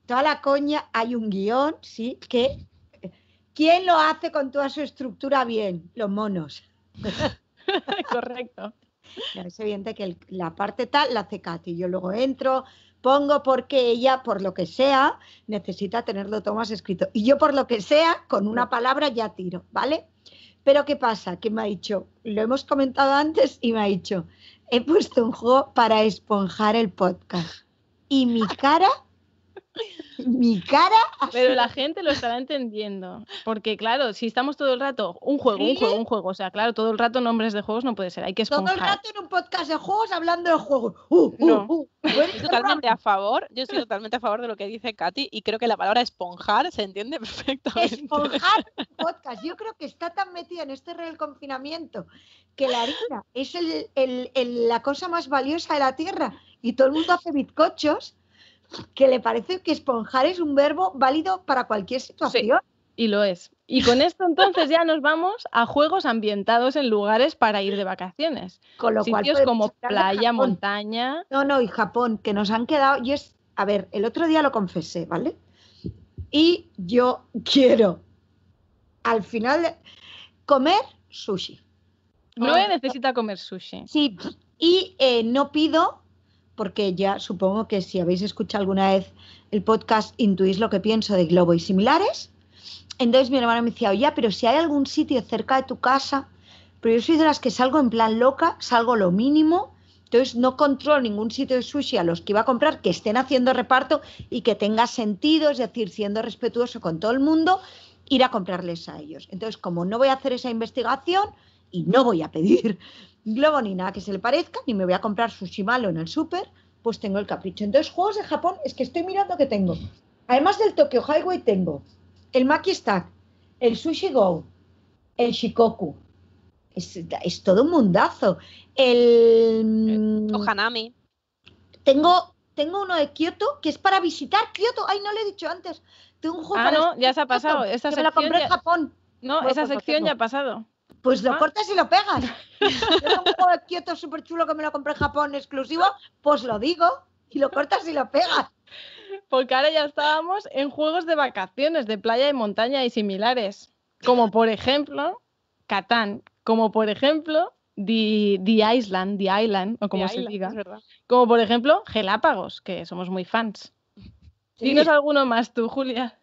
toda la coña hay un guión, ¿sí? Que, ¿Quién lo hace con toda su estructura bien? Los monos. Correcto. es evidente que la parte tal la hace Katy. Yo luego entro, pongo porque ella, por lo que sea, necesita tenerlo todo más escrito. Y yo, por lo que sea, con una mm. palabra ya tiro, ¿vale? Pero ¿qué pasa? Que me ha dicho, lo hemos comentado antes y me ha dicho, he puesto un juego para esponjar el podcast. Y mi cara mi cara. Pero la gente lo estará entendiendo. Porque, claro, si estamos todo el rato, un juego, un juego, un juego. O sea, claro, todo el rato nombres de juegos no puede ser. Hay que esponjar. Todo el rato en un podcast de juegos hablando de juegos. Uh, uh, no. Uh. totalmente a favor. Yo estoy totalmente a favor de lo que dice Katy y creo que la palabra esponjar se entiende perfectamente. Esponjar podcast. Yo creo que está tan metida en este real confinamiento que la harina es la cosa más valiosa de la tierra y todo el mundo hace bizcochos que le parece que esponjar es un verbo válido para cualquier situación. y lo es. Y con esto entonces ya nos vamos a juegos ambientados en lugares para ir de vacaciones. Con Sitios como playa, montaña. No, no, y Japón, que nos han quedado. Y es, a ver, el otro día lo confesé, ¿vale? Y yo quiero al final comer sushi. No ah. necesita comer sushi. Sí, y eh, no pido porque ya supongo que si habéis escuchado alguna vez el podcast intuís lo que pienso de Globo y similares. Entonces mi hermano me decía, oye, pero si hay algún sitio cerca de tu casa, pero yo soy de las que salgo en plan loca, salgo lo mínimo, entonces no controlo ningún sitio de sushi a los que iba a comprar, que estén haciendo reparto y que tenga sentido, es decir, siendo respetuoso con todo el mundo, ir a comprarles a ellos. Entonces, como no voy a hacer esa investigación y no voy a pedir globo ni nada que se le parezca, ni me voy a comprar sushi malo en el súper, pues tengo el capricho. Entonces, juegos de Japón es que estoy mirando que tengo. Además del Tokyo Highway tengo el Maki Stack, el Sushi Go, el Shikoku. Es, todo un mundazo. El... Mm, Ohanami. Tengo, tengo uno de Kioto que es para visitar Kioto. Ay, no lo he dicho antes. Tengo un juego ah, no, ya se ha pasado. Esta sección la compré en Japón. No, esa pues sección ya ha pasado. Pues lo ah. cortas y lo pegas. Yo un juego Kioto súper chulo que me lo compré en Japón exclusivo, pues lo digo y lo cortas y lo pegas. Porque ahora ya estábamos en juegos de vacaciones, de playa y montaña y similares. Como por ejemplo, Catán. Como por ejemplo, The, Island, The Island, o como se diga. Como por ejemplo, Gelápagos, que somos muy fans. Dinos alguno más tú, Julia.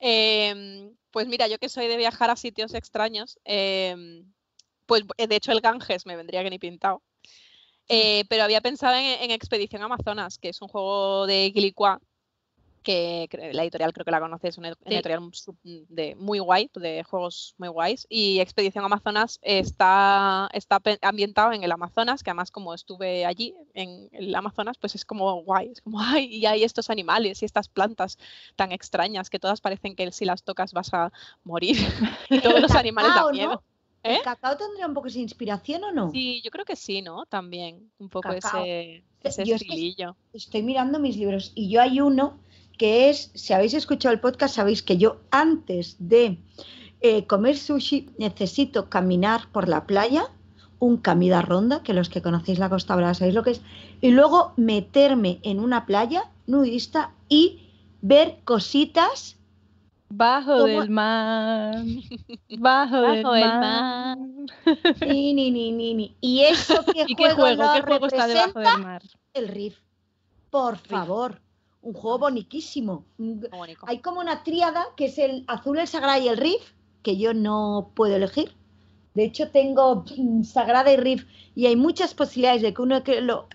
Eh, pues mira, yo que soy de viajar a sitios extraños, em, pues eh, de hecho el Ganges me vendría que ni pintado. Mm. Eh, pero había pensado en, Expedición Amazonas, que es un juego de Quilicua que la editorial creo que la conoces, es una editorial de, muy guay, de juegos muy guays. Y Expedición Amazonas está, está ambientado en el Amazonas, que además como estuve allí en el Amazonas, pues es como guay, es como, y hay estos animales y estas plantas tan extrañas que todas parecen que si las tocas vas a morir. Todos los animales da miedo. ¿Eh? ¿El cacao tendría un poco esa inspiración o no? Sí, yo creo que sí, ¿no? También, un poco ese, estoy mirando mis libros y yo hay uno que es, si habéis escuchado el podcast, sabéis que yo antes de eh, comer sushi necesito caminar por la playa, un camida ronda, que los que conocéis la Costa Brava sabéis lo que es, y luego meterme en una playa nudista y ver cositas Bajo el del mar. Bajo, el mar. Y eso que juego, qué juego, qué juego está debajo del mar? El riff. Por favor un juego boniquísimo. Hay como una tríada que es el azul, el sagrada y el riff, que yo no puedo elegir. De hecho, tengo sagrada y riff y hay muchas posibilidades de que uno, que lo,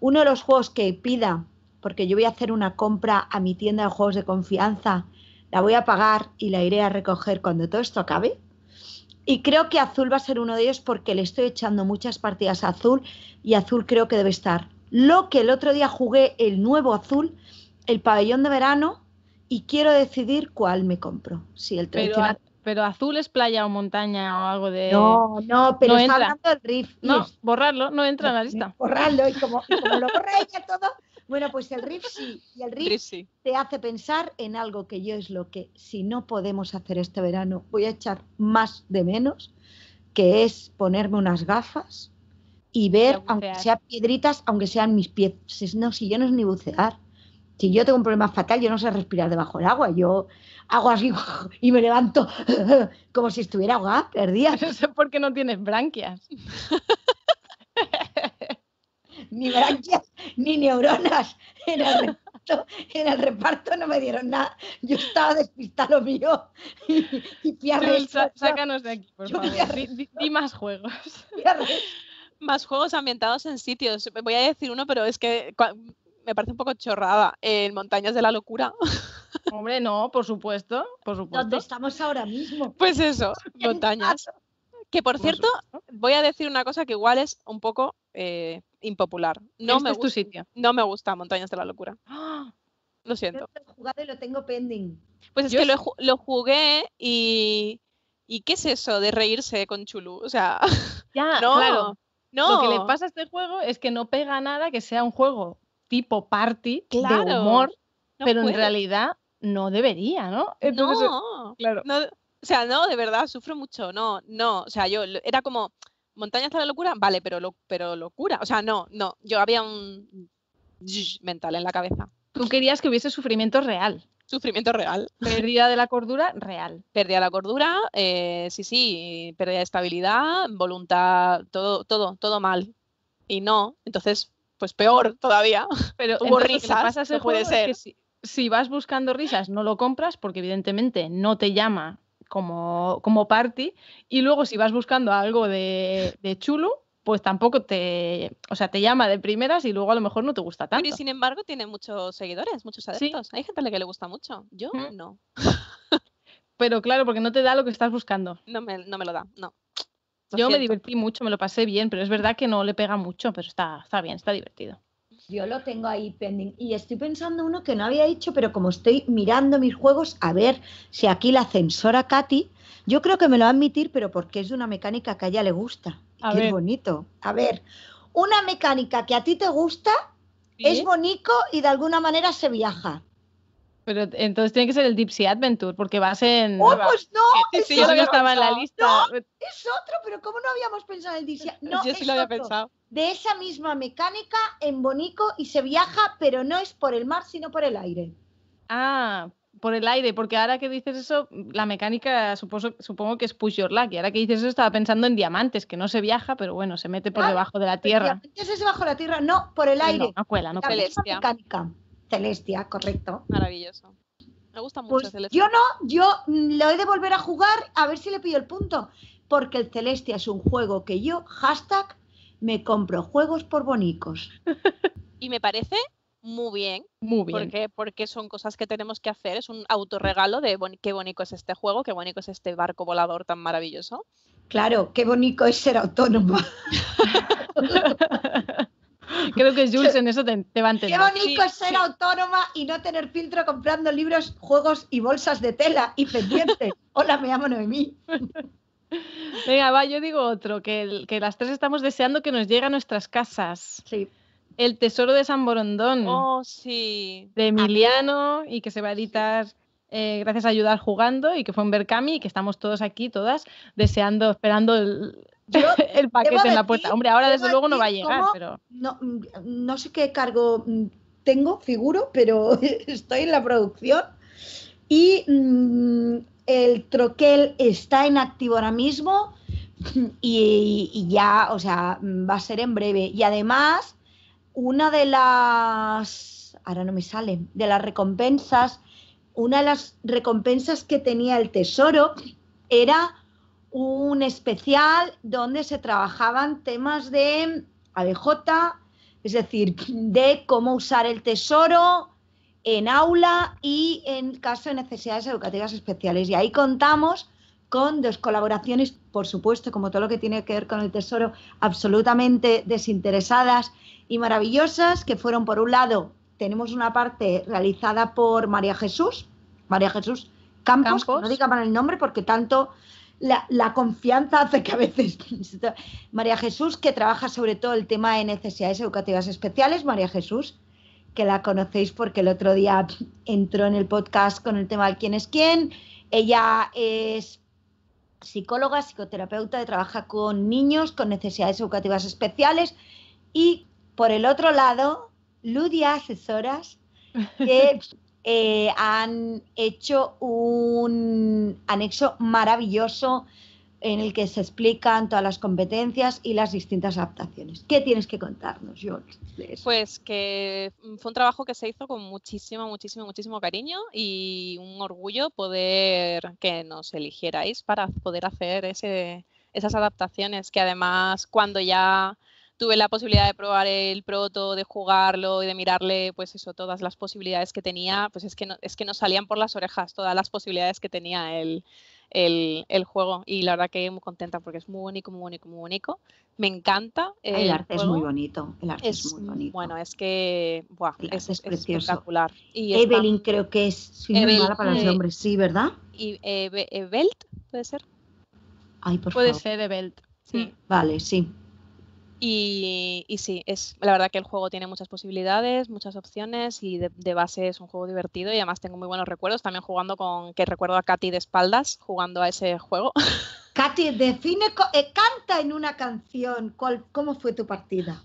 uno de los juegos que pida, porque yo voy a hacer una compra a mi tienda de juegos de confianza, la voy a pagar y la iré a recoger cuando todo esto acabe. Y creo que azul va a ser uno de ellos porque le estoy echando muchas partidas a azul y azul creo que debe estar. Lo que el otro día jugué el nuevo azul el pabellón de verano y quiero decidir cuál me compro. Si el pero, azul es playa o montaña o algo de. No, no, pero está hablando del riff. No, borrarlo, no entra en la lista. Borrarlo y como, lo borra ella todo. Bueno, pues el riff sí. Y el riff, te hace pensar en algo que yo es lo que, si no podemos hacer este verano, voy a echar más de menos, que es ponerme unas gafas y ver, aunque sean piedritas, aunque sean mis pies. No, si yo no es ni bucear si yo tengo un problema fatal, yo no sé respirar debajo del agua. Yo hago así y me levanto como si estuviera ahogada, perdida. No sé por qué no tienes branquias. ni branquias, ni neuronas. En el, reparto, no me dieron nada. Yo estaba despistado mío. Y, sácanos de aquí, por favor. di, más juegos. Más juegos ambientados en sitios. Voy a decir uno, pero es que me parece un poco chorrada. En Montañas de la Locura. Hombre, no, por supuesto, por supuesto. ¿Dónde estamos ahora mismo? Pues eso, Montañas. Que por, cierto, voy a decir una cosa que igual es un poco eh, impopular. No este me tu sitio. No me gusta Montañas de la Locura. Lo siento. lo tengo pending. Pues es que lo, jugué y, y. qué es eso de reírse con Chulu? O sea. Ya, no, claro. No. Lo que le pasa a este juego es que no pega nada que sea un juego tipo party de humor, pero en realidad no debería, ¿no? no, claro. o sea, no, de verdad, sufro mucho, no, no, o sea, yo era como, montaña hasta la locura, vale, pero, lo, pero locura, o sea, no, no, yo había un mental en la cabeza. Tú querías que hubiese sufrimiento real. Sufrimiento real. Pérdida de la cordura real. Pérdida de la cordura, eh, sí, sí, pérdida de estabilidad, voluntad, todo, todo, todo mal. Y no, entonces pues peor todavía. Pero risas, puede ser. si, vas buscando risas, no lo compras porque evidentemente no te llama como, como party. Y luego si vas buscando algo de, de chulo, pues tampoco te, o sea, te llama de primeras y luego a lo mejor no te gusta tanto. y sin embargo tiene muchos seguidores, muchos adeptos. Hay gente a la que le gusta mucho. Yo mm. no. Pero claro, porque no te da lo que estás buscando. No me, no me lo da, no yo me divertí mucho, me lo pasé bien, pero es verdad que no le pega mucho, pero está, bien, está divertido. Yo lo tengo ahí pending. Y estoy pensando uno que no había dicho, pero como estoy mirando mis juegos, a ver si aquí la censora Katy, yo creo que me lo va a admitir, pero porque es de una mecánica que a ella le gusta. es bonito. A ver, una mecánica que a ti te gusta es bonito y de alguna manera se viaja. Pero entonces tiene que ser el Deep Adventure, porque vas en. ¡Oh, pues no! Sí, yo no estaba en la lista. es otro, pero ¿cómo no habíamos pensado en el Deep Sea? No, yo lo De esa misma mecánica en Bonico y se viaja, pero no es por el mar, sino por el aire. Ah, por el aire, porque ahora que dices eso, la mecánica supongo, que es push your luck. Y ahora que dices eso, estaba pensando en diamantes, que no se viaja, pero bueno, se mete por ah, debajo de la pues tierra. Diamantes es debajo de la tierra, no, por el aire. No, cuela, no cuela. La mecánica. Celestia, correcto. Maravilloso. Me gusta mucho pues Celestia. Yo no, yo lo he de volver a jugar a ver si le pillo el punto. Porque el Celestia es un juego que yo, hashtag, me compro juegos por bonicos. y me parece muy bien. Muy bien. Porque, porque son cosas que tenemos que hacer. Es un autorregalo de qué bonito es este juego, qué bonito es este barco volador tan maravilloso. Claro, qué bonito es ser autónomo. Creo que Jules en eso te, va a entender. Qué bonito es ser autónoma y no tener filtro comprando libros, juegos y bolsas de tela y pendiente. Hola, me llamo Noemí. Venga, va, yo digo otro, que, que las tres estamos deseando que nos llegue a nuestras casas. Sí. El Tesoro de San Borondón. Oh, sí. De Emiliano y que se va a editar eh, gracias a Ayudar Jugando y que fue en Berkami y que estamos todos aquí, todas, deseando, esperando el, el paquete en la puerta. Hombre, ahora desde luego no va a llegar, pero. No, sé qué cargo tengo, figuro, pero estoy en la producción. Y mm, el troquel está en activo ahora mismo y, ya, o sea, va a ser en breve. Y además, una de las, ahora no me sale, de las recompensas, una de las recompensas que tenía el tesoro era un especial donde se trabajaban temas de ABJ, es decir, de cómo usar el tesoro en aula y en caso de necesidades educativas especiales. Y ahí contamos con dos colaboraciones, por supuesto, como todo lo que tiene que ver con el tesoro, absolutamente desinteresadas y maravillosas, que fueron, por un lado, tenemos una parte realizada por María Jesús, María Jesús Campos, no diga mal el nombre porque tanto la, confianza hace que a veces... María Jesús, que trabaja sobre todo el tema de necesidades educativas especiales, María Jesús, que la conocéis porque el otro día entró en el podcast con el tema de quién es quién. Ella es psicóloga, psicoterapeuta, trabaja con niños con necesidades educativas especiales. Y por el otro lado, Ludia Asesoras, que Eh, han hecho un anexo maravilloso en el que se explican todas las competencias y las distintas adaptaciones. ¿Qué tienes que contarnos, George? Pues que fue un trabajo que se hizo con muchísimo, muchísimo, muchísimo cariño y un orgullo poder que nos eligierais para poder hacer esas adaptaciones que además cuando ya tuve la posibilidad de probar el proto, de jugarlo y de mirarle, pues eso, todas las posibilidades que tenía, pues es que no, es que nos salían por las orejas todas las posibilidades que tenía el, juego. Y la verdad que muy contenta porque es muy único, muy único, muy único. Me encanta. Ah, el, arte es muy bonito. El arte es, muy bonito. Bueno, es que es, espectacular. Evelyn, creo que es. mala para los eh, nombres, sí, ¿verdad? Y eh, eh, Belt, ¿puede ser? puede ser Belt. Sí. Vale, sí. Y, sí, es la verdad que el juego tiene muchas posibilidades, muchas opciones y de, base es un juego divertido y además tengo muy buenos recuerdos también jugando con, que recuerdo a Katy de espaldas jugando a ese juego. Katy, define, eh, canta en una canción, ¿cómo fue tu partida?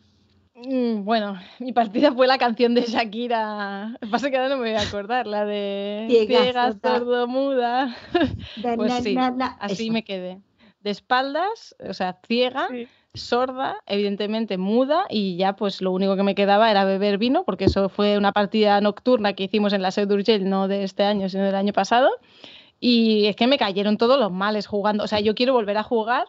Mm, bueno, mi partida fue la canción de Shakira. Pasa que ahora no me voy a acordar, la de Ciega, sordo, muda. pues sí, así me quedé. De espaldas, o sea, ciega sorda, evidentemente muda, y ya pues lo único que me quedaba era beber vino, porque eso fue una partida nocturna que hicimos en la Seu no de este año, sino del año pasado. Y es que me cayeron todos los males jugando. O sea, yo quiero volver a jugar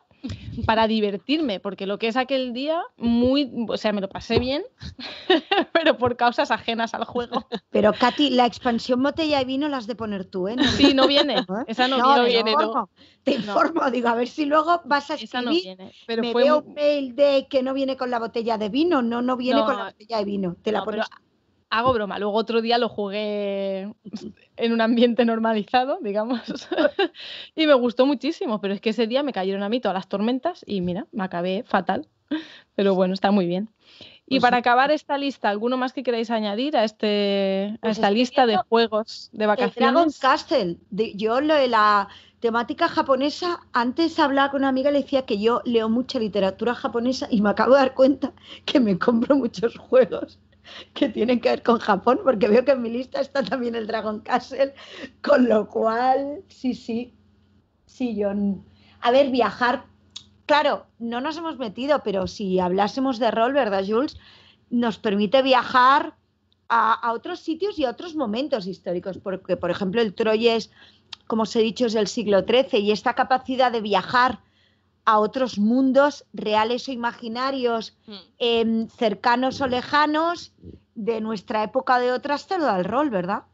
para divertirme, porque lo que es aquel día, muy, o sea, me lo pasé bien, pero por causas ajenas al juego. Pero Katy, la expansión botella de vino las de poner tú, ¿eh? sí, no viene, ¿Eh? esa no, no viene. te informo, digo, a ver si luego vas a escribir, pero me fue... veo un mail de que no viene con la botella de vino, no, no viene con la botella de vino, te la pones hago broma. Luego otro día lo jugué en un ambiente normalizado, digamos, y me gustó muchísimo, pero es que ese día me cayeron a mí todas las tormentas y mira, me acabé fatal. Pero bueno, está muy bien. Y pues para acabar esta lista, ¿alguno más que queráis añadir a, este, pues esta lista de juegos de vacaciones? Dragon Castle. yo lo de la temática japonesa, antes hablaba con una amiga y le decía que yo leo mucha literatura japonesa y me acabo de dar cuenta que me compro muchos juegos que tienen que ver con Japón, porque veo que en mi lista está también el Dragon Castle, con lo cual, sí, sí, sí, yo A ver, viajar, claro, no nos hemos metido, pero si hablásemos de rol, ¿verdad, Jules? Nos permite viajar a, a otros sitios y a otros momentos históricos, porque, por ejemplo, el Troyes, como os he dicho, es del siglo XIII y esta capacidad de viajar a otros mundos reales o imaginarios, hmm. em, cercanos o lejanos, de nuestra época de otras, te lo da el rol, ¿verdad?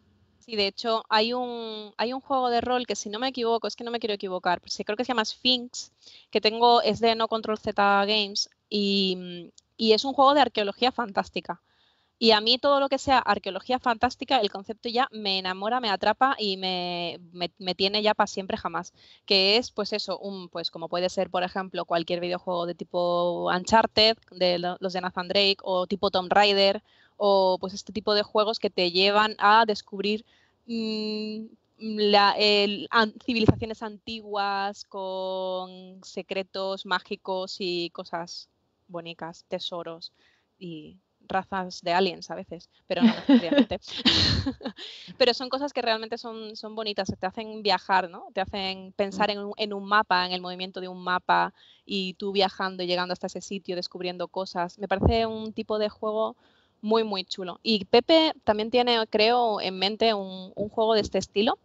Sí, de hecho, hay un, hay un juego de rol que, si no me equivoco, es que no me quiero equivocar, sí, creo que se llama Sphinx, que tengo, es de No Control Z Games, y es un juego de arqueología fantástica. Y a mí todo lo que sea arqueología fantástica, el concepto ya me enamora, me atrapa y me, tiene ya para siempre jamás. Que es, pues eso, un, pues como puede ser, por ejemplo, cualquier videojuego de tipo Uncharted, de los de Nathan Drake, o tipo Tomb Raider, o pues este tipo de juegos que te llevan a descubrir mm, la, civilizaciones antiguas con secretos mágicos y cosas bonitas, tesoros y razas de aliens a veces, pero no necesariamente. pero son cosas que realmente son, son bonitas, te hacen viajar, ¿no? Te hacen pensar mm. en un, en un mapa, en el movimiento de un mapa y tú viajando y llegando hasta ese sitio, descubriendo cosas. Me parece un tipo de juego muy, muy chulo. Y Pepe también tiene, creo, en mente un, juego de este estilo,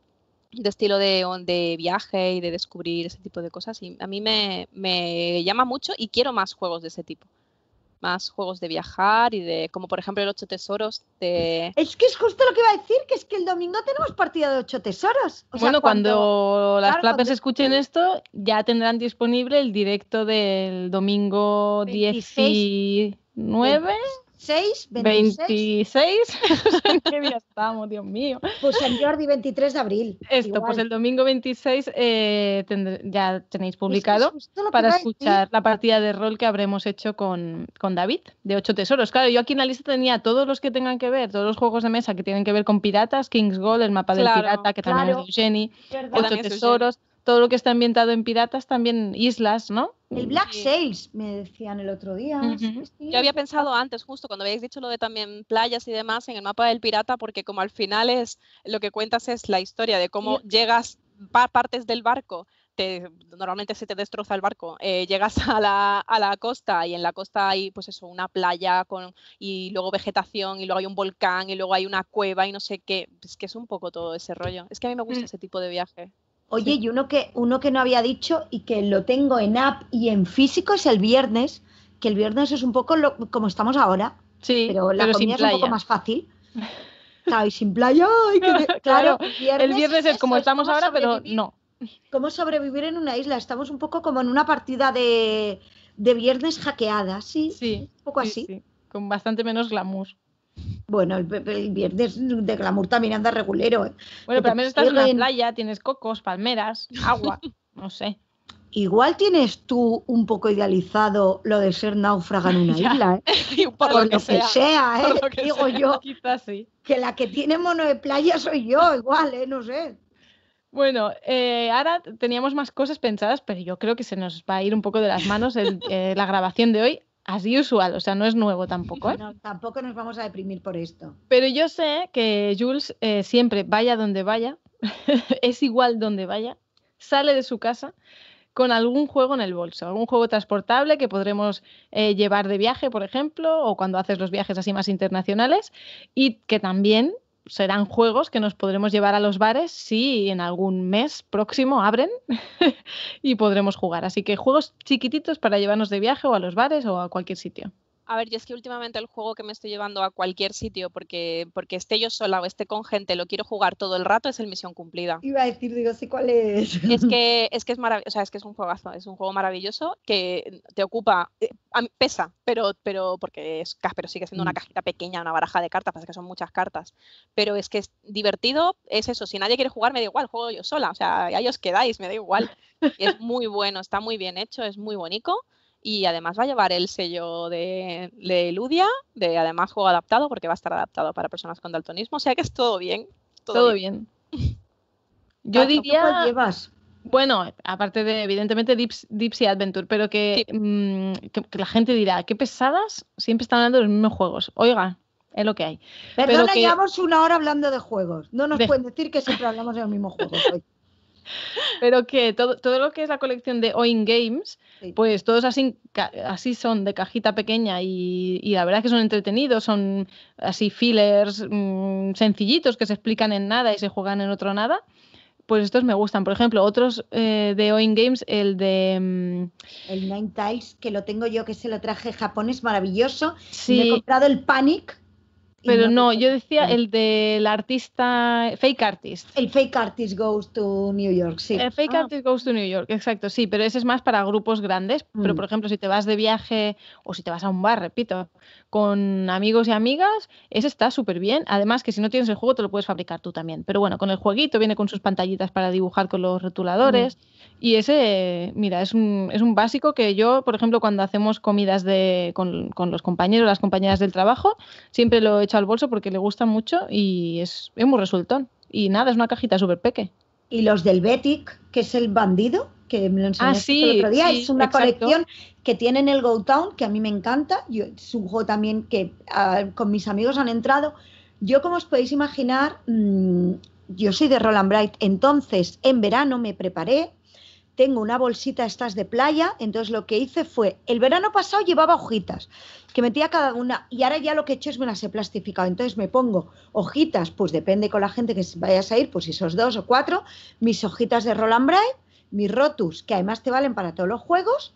de estilo de, de, viaje y de descubrir ese tipo de cosas. Y a mí me llama mucho y quiero más juegos de ese tipo más juegos de viajar y de, como por ejemplo el Ocho Tesoros de... Es que es justo lo que iba a decir, que es que el domingo tenemos partida de Ocho Tesoros. bueno, cuando, las claro, escuchen esto, ya tendrán disponible el directo del domingo diecinueve 19... 26, 26. ¿Qué día estamos, Dios mío? Pues San Jordi, 23 de abril. Esto, pues el domingo 26 eh, ya tenéis publicado para escuchar la partida de rol que habremos hecho con, con David de Ocho Tesoros. Claro, yo aquí en la lista tenía todos los que tengan que ver, todos los juegos de mesa que tienen que ver con piratas, King's Gold, el mapa del pirata, que también es de Ocho Tesoros todo lo que está ambientado en piratas, también islas, ¿no? El Black Sails, me decían el otro día. Yo había pensado antes, justo cuando habéis dicho lo de también playas y demás, en el mapa del pirata, porque como al final es lo que cuentas es la historia de cómo llegas partes del barco te, normalmente se te destroza el barco, eh, llegas a la, costa y en la costa hay pues eso, una playa con, y luego vegetación y luego hay un volcán y luego hay una cueva y no sé qué, es que es un poco todo ese rollo. Es que a mí me gusta mm. ese tipo de viaje. Oye, y uno que, uno que no había dicho y que lo tengo en app y en físico es el viernes, que el viernes es un poco como estamos ahora, sí, pero la comida es un poco más fácil. Claro, y sin playa, que claro, el viernes es, como estamos ahora, pero no. ¿Cómo sobrevivir en una isla? Estamos un poco como en una partida de, viernes hackeada, ¿sí? Sí. Un poco así. Con bastante menos glamour. Bueno, el, viernes de glamour también anda regulero. ¿eh? Bueno, pero al menos estás en la playa, tienes cocos, palmeras, agua, no sé. Igual tienes tú un poco idealizado lo de ser náufraga en una isla, ¿eh? por, lo que, sea, digo yo. Quizás sí. Que la que tiene mono de playa soy yo, igual, ¿eh? No sé. Bueno, eh, ahora teníamos más cosas pensadas, pero yo creo que se nos va a ir un poco de las manos eh, la grabación de hoy. Así usual, o sea, no es nuevo tampoco. ¿eh? tampoco nos vamos a deprimir por esto. Pero yo sé que Jules eh, siempre, vaya donde vaya, es igual donde vaya, sale de su casa con algún juego en el bolso, algún juego transportable que podremos eh, llevar de viaje, por ejemplo, o cuando haces los viajes así más internacionales, y que también serán juegos que nos podremos llevar a los bares si en algún mes próximo abren y podremos jugar. Así que juegos chiquititos para llevarnos de viaje o a los bares o a cualquier sitio. A ver, yo es que últimamente el juego que me estoy llevando a cualquier sitio, porque, porque esté yo sola o esté con gente, lo quiero jugar todo el rato, es el Misión Cumplida. Iba a decir, digo, sí, ¿cuál es? Es que es, que es maravilloso, sea, es que es un juegazo, es un juego maravilloso que te ocupa, eh, pesa, pero, pero, porque es, pero sigue siendo una mm. cajita pequeña, una baraja de cartas, pasa que son muchas cartas, pero es que es divertido, es eso, si nadie quiere jugar, me da igual, juego yo sola, o sea, ahí os quedáis, me da igual. es muy bueno, está muy bien hecho, es muy bonito y además va a llevar el sello de, de Ludia, de además juego adaptado, porque va a estar adaptado para personas con daltonismo, o sea que es todo bien. Todo, bien. Yo diría... llevas? Bueno, aparte de, evidentemente, Dipsy Adventure, pero mm, que, la gente dirá, qué pesadas, siempre están hablando de los mismos juegos. Oiga, es lo que hay. Perdona, pero que... llevamos una hora hablando de juegos. No nos pueden decir que siempre hablamos de los mismos juegos hoy. Pero que todo, todo, lo que es la colección de Oin Games, pues todos así, son, de cajita pequeña y, la verdad es que son entretenidos, son así fillers mm, sencillitos que se explican en nada y se juegan en otro nada. Pues estos me gustan. Por ejemplo, otros eh, de Oin Games, el de. Mm, el Nine Tiles, que lo tengo yo, que se lo traje japonés, maravilloso. Sí. Me he comprado el Panic, pero no, yo decía el del artista, Fake Artist. El Fake Artist Goes to New York, sí. El Fake ah. Artist Goes to New York, exacto, sí, pero ese es más para grupos grandes. Pero, mm. por ejemplo, si te vas de viaje o si te vas a un bar, repito, con amigos y amigas, ese está súper bien. Además, que si no tienes el juego, te lo puedes fabricar tú también. Pero bueno, con el jueguito viene con sus pantallitas para dibujar con los rotuladores mm. Y ese, mira, es un, básico que yo, por ejemplo, cuando hacemos comidas con, con los compañeros, las compañeras del trabajo, siempre lo he hecho al bolso porque le gusta mucho y es, muy resultón. Y nada, es una cajita súper peque. ¿Y los del Betic, que es el bandido? que me lo enseñaste ah, el otro día. es una colección que tienen el Go Town, que a mí me encanta. Yo, es también que con mis amigos han entrado. Yo, como os podéis imaginar, mm, yo soy de Roland Bright. Entonces, en verano me preparé tengo una bolsita estas de playa, entonces lo que hice fue, el verano pasado llevaba hojitas, que metía cada una, y ahora ya lo que he hecho es me las he plastificado, entonces me pongo hojitas, pues depende con la gente que vayas a ir, pues si sos dos o cuatro, mis hojitas de Roland Braille, mis rotus, que además te valen para todos los juegos,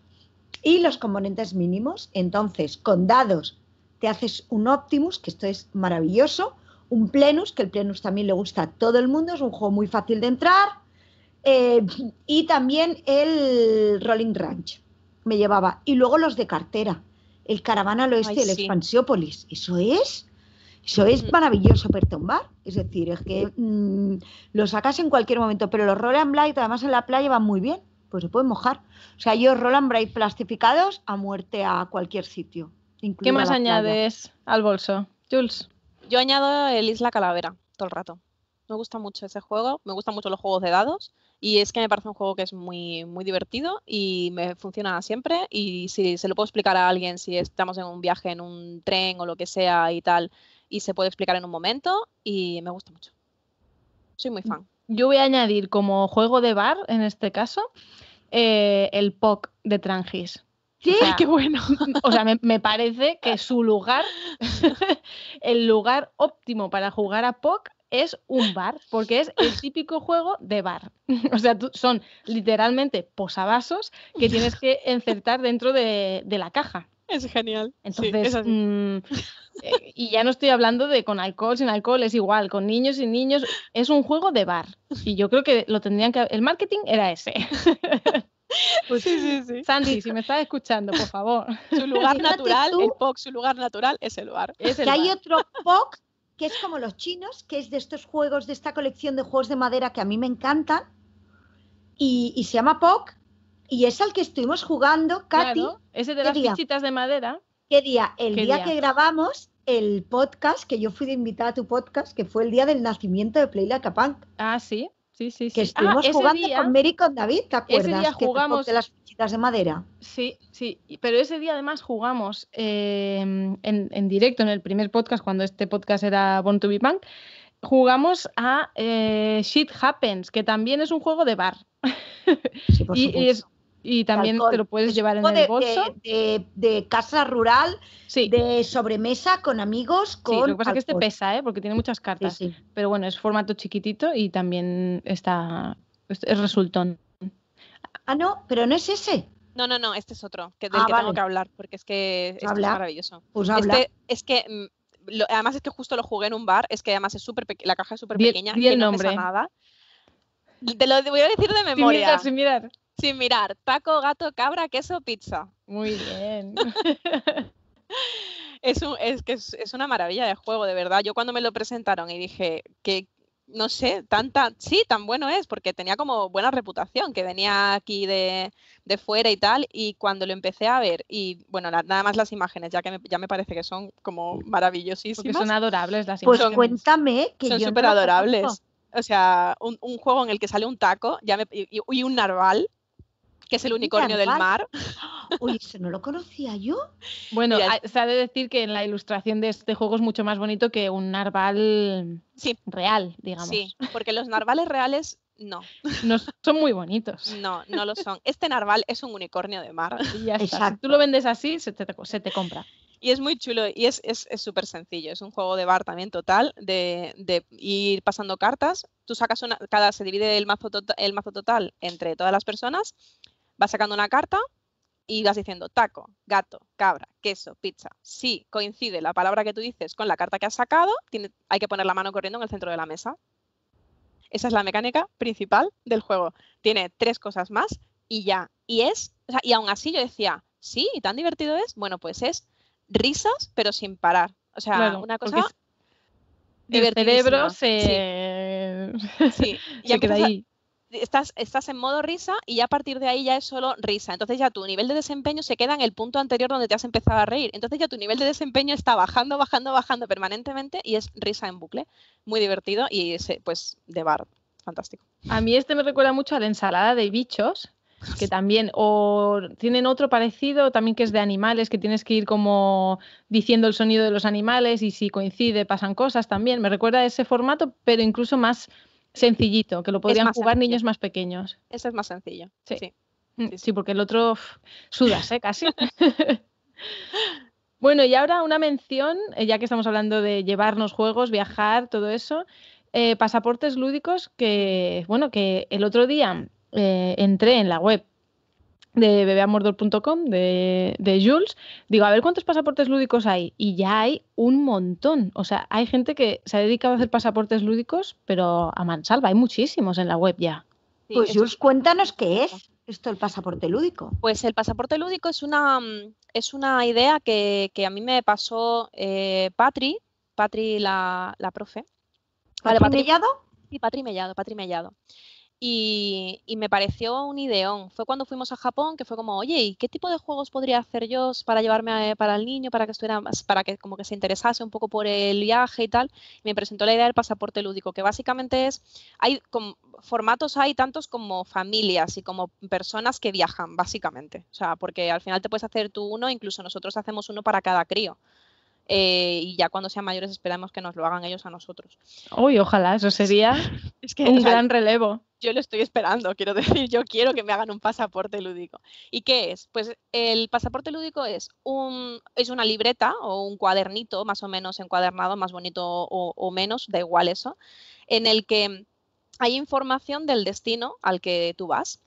y los componentes mínimos, entonces con dados te haces un Optimus, que esto es maravilloso, un Plenus, que el Plenus también le gusta a todo el mundo, es un juego muy fácil de entrar, eh, y también el Rolling Ranch me llevaba. Y luego los de cartera, el Caravana al Oeste, el Expansiópolis. Eso es, eso es maravilloso tumbar Es decir, es que mm, lo sacas en cualquier momento, pero los Roland Blight además en la playa van muy bien, pues se pueden mojar. O sea, yo Roland Blade plastificados a muerte a cualquier sitio. ¿Qué más añades al bolso, Jules? Yo añado el Isla Calavera todo el rato. Me gusta mucho ese juego, me gustan mucho los juegos de dados. Y es que me parece un juego que es muy, muy divertido y me funciona siempre. Y si se lo puedo explicar a alguien, si estamos en un viaje, en un tren o lo que sea y tal, y se puede explicar en un momento, y me gusta mucho. Soy muy fan. Yo voy a añadir como juego de bar, en este caso, eh, el POC de Trangis. Sí, qué bueno. O sea, me, me parece que su lugar, el lugar óptimo para jugar a POC es un bar, porque es el típico juego de bar. O sea, son literalmente posavasos que tienes que encertar dentro de, la caja. Es genial. Entonces, mm, eh, y ya no estoy hablando de con alcohol, sin alcohol, es igual, con niños, sin niños, es un juego de bar. Y yo creo que lo tendrían que... El marketing era ese. Pues sí, sí, sí. Sandy, si me estás escuchando, por favor. Su lugar natural, el POC, su lugar natural es el bar. Es que hay otro POC que es como los chinos, que es de estos juegos, de esta colección de juegos de madera que a mí me encantan, y, se llama POC, y es al que estuvimos jugando, Katy. Claro, ese de las fichitas de madera. ¿Qué día? El día, que grabamos el podcast, que yo fui de invitada a tu podcast, que fue el día del nacimiento de Playla Capán. Ah, sí. Sí, sí, sí. Que ah, estuvimos jugando con Mary con David, ¿te acuerdas? Ese jugamos. De las fichitas de madera. Sí, sí. Pero ese día además jugamos em, en, directo, en el primer podcast, cuando este podcast era Born to Be Punk, jugamos a eh, Shit Happens, que también es un juego de bar. Y también te lo puedes llevar en el bolso. De, casa rural, de sobremesa con amigos. Con lo que pasa es que este pesa, ¿eh? porque tiene muchas cartas. Pero bueno, es formato chiquitito y también está. Es resultón. Ah, no, pero no es ese. No, no, no, este es otro, que del ah, que tengo que hablar, porque es que es maravilloso. Este, es pues este que, mm, además es que justo lo jugué en un bar, es que además es súper la caja es súper pequeña, y no pesa nada. Te lo voy a decir de memoria. sin mirar sin mirar. Taco, gato, cabra, queso, pizza. Muy bien. es, es que es, una maravilla de juego, de verdad. Yo cuando me lo presentaron y dije que no sé, tanta, sí, tan bueno es, porque tenía como buena reputación, que venía aquí de, fuera y tal, y cuando lo empecé a ver, y bueno, nada más las imágenes, ya que me, ya me parece que son como maravillosísimas. Porque son adorables las pues imágenes. Pues cuéntame que Son súper adorables. O sea, un, juego en el que sale un taco y, un narval, que es el unicornio del mar. Uy, no lo conocía yo. Bueno, se ha de decir que en la ilustración de este juego es mucho más bonito que un narval real, digamos. Sí, porque los narvales reales no. son muy bonitos. No, no lo son. Este narval es un unicornio de mar. Y tú lo vendes así, se te, se te compra. Y es muy chulo y es súper sencillo. Es un juego de bar también total, de, ir pasando cartas. Tú sacas una, cada, se divide el mazo, tota, el mazo total entre todas las personas vas sacando una carta y vas diciendo taco, gato, cabra, queso, pizza. Si coincide la palabra que tú dices con la carta que has sacado, tiene, hay que poner la mano corriendo en el centro de la mesa. Esa es la mecánica principal del juego. Tiene tres cosas más y ya. Y es, y aún así yo decía, sí, tan divertido es. Bueno, pues es risas, pero sin parar. O sea, una cosa. El cerebro se. Sí. Ya se queda ahí estás, en modo risa y ya a partir de ahí ya es solo risa. Entonces ya tu nivel de desempeño se queda en el punto anterior donde te has empezado a reír. Entonces ya tu nivel de desempeño está bajando, bajando, bajando permanentemente y es risa en bucle. Muy divertido y pues de bar. Fantástico. A mí este me recuerda mucho a la ensalada de bichos, que también, o tienen otro parecido también que es de animales, que tienes que ir como diciendo el sonido de los animales y si coincide pasan cosas también. Me recuerda a ese formato, pero incluso más Sencillito, que lo podrían jugar niños más pequeños. Ese es más sencillo. Sí. Sí, mm, porque el otro sudas, ¿eh? Casi. bueno, y ahora una mención, eh, ya que estamos hablando de llevarnos juegos, viajar, todo eso. Eh, pasaportes lúdicos que, bueno, que el otro día entré en la web de bebeamordor.com de, Jules, digo, a ver cuántos pasaportes lúdicos hay. Y ya hay un montón. O sea, hay gente que se ha dedicado a hacer pasaportes lúdicos, pero a mansalva, hay muchísimos en la web ya. pues Jules, cuéntanos qué es esto el pasaporte lúdico. Pues el pasaporte lúdico es una, mm, es una idea que, a mí me pasó eh, Patri, Patri la, profe. vale, Patri Mellado? Sí, Patri Mellado, Patri y, me pareció un ideón. Fue cuando fuimos a Japón que fue como, oye, ¿y qué tipo de juegos podría hacer yo para llevarme para el niño, para que estuviera, para que como que se interesase un poco por el viaje y tal? me presentó la idea del pasaporte lúdico, que básicamente es, hay formatos hay tantos como familias y como personas que viajan, básicamente. O sea, porque al final te puedes hacer tú uno, incluso nosotros hacemos uno para cada crío. Eh, y ya cuando sean mayores esperamos que nos lo hagan ellos a nosotros. Uy, ojalá, eso sería un gran relevo. Yo lo estoy esperando, quiero decir, yo quiero que me hagan un pasaporte lúdico. ¿Y qué es? Pues el pasaporte lúdico es, un, es una libreta o un cuadernito, más o menos encuadernado, más bonito o, o menos, da igual eso, en el que hay información del destino al que tú vas.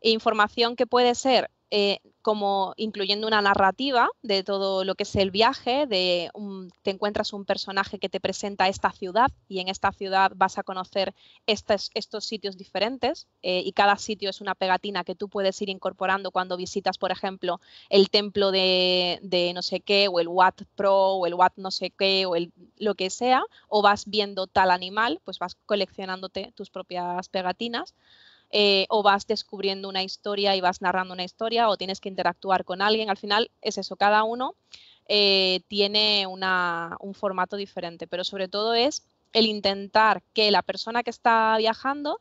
Información que puede ser eh, como incluyendo una narrativa de todo lo que es el viaje, de te encuentras un personaje que te presenta esta ciudad y en esta ciudad vas a conocer estos, sitios diferentes eh, y cada sitio es una pegatina que tú puedes ir incorporando cuando visitas, por ejemplo, el templo de, no sé qué o el Watt Pro o el Watt no sé qué o el, lo que sea, o vas viendo tal animal, pues vas coleccionándote tus propias pegatinas. Eh, o vas descubriendo una historia y vas narrando una historia o tienes que interactuar con alguien. Al final es eso, cada uno eh, tiene un formato diferente, pero sobre todo es el intentar que la persona que está viajando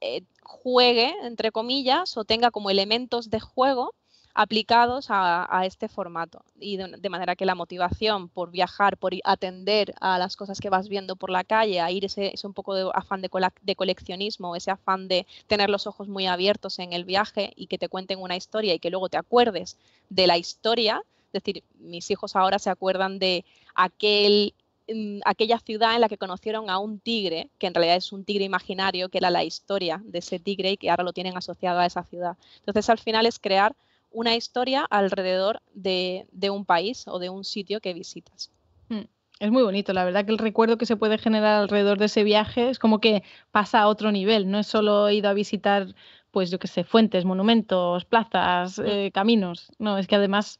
eh, juegue, entre comillas, o tenga como elementos de juego aplicados a, este formato. Y de, manera que la motivación por viajar, por atender a las cosas que vas viendo por la calle, a ir ese, un poco de afán de, coleccionismo, ese afán de tener los ojos muy abiertos en el viaje y que te cuenten una historia y que luego te acuerdes de la historia. Es decir, mis hijos ahora se acuerdan de aquel mm, aquella ciudad en la que conocieron a un tigre, que en realidad es un tigre imaginario, que era la historia de ese tigre y que ahora lo tienen asociado a esa ciudad. Entonces, al final es crear una historia alrededor de, de un país o de un sitio que visitas. Mm, es muy bonito, la verdad que el recuerdo que se puede generar alrededor de ese viaje es como que pasa a otro nivel, no es solo ido a visitar, pues yo qué sé, fuentes, monumentos, plazas, mm. eh, caminos, no, es que además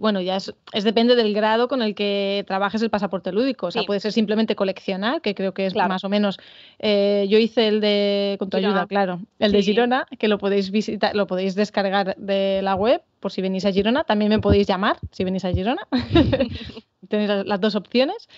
bueno, ya es, depende del grado con el que trabajes el pasaporte lúdico. O sea, puede ser simplemente coleccionar, que creo que es más o menos. Eh, yo hice el de, con claro, el de Girona, que lo podéis visitar, lo podéis descargar de la web por si venís a Girona. También me podéis llamar si venís a Girona. Tenéis las dos opciones.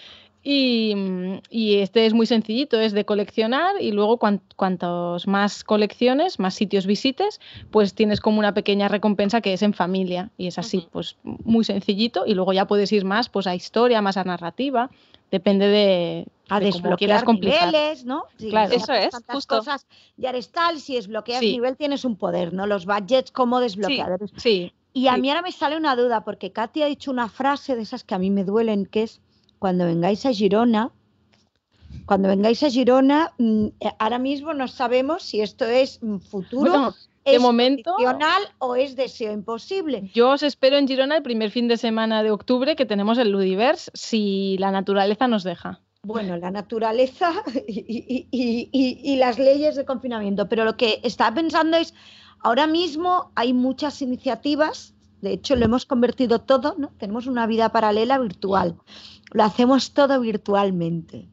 Y, este es muy sencillito, es de coleccionar y luego cuantos más colecciones, más sitios visites, pues tienes como una pequeña recompensa que es en familia. Y es así, pues muy sencillito. Y luego ya puedes ir más pues a historia, más a narrativa. Depende de, a desbloquear niveles, ¿no? claro, eso es, justo. Cosas. Ya si desbloqueas nivel tienes un poder, ¿no? Los budgets, como desbloqueadores. Sí, y a mí ahora me sale una duda, porque Katy ha dicho una frase de esas que a mí me duelen, que es cuando vengáis a Girona, cuando vengáis a Girona, mm, eh, ahora mismo no sabemos si esto es mm, futuro. ¿Es momento, o es deseo imposible? Yo os espero en Girona el primer fin de semana de octubre que tenemos el Ludiverse, si la naturaleza nos deja. Bueno, la naturaleza y, y las leyes de confinamiento, pero lo que estaba pensando es, ahora mismo hay muchas iniciativas de hecho, lo hemos convertido todo, ¿no? Tenemos una vida paralela virtual. Lo hacemos todo virtualmente.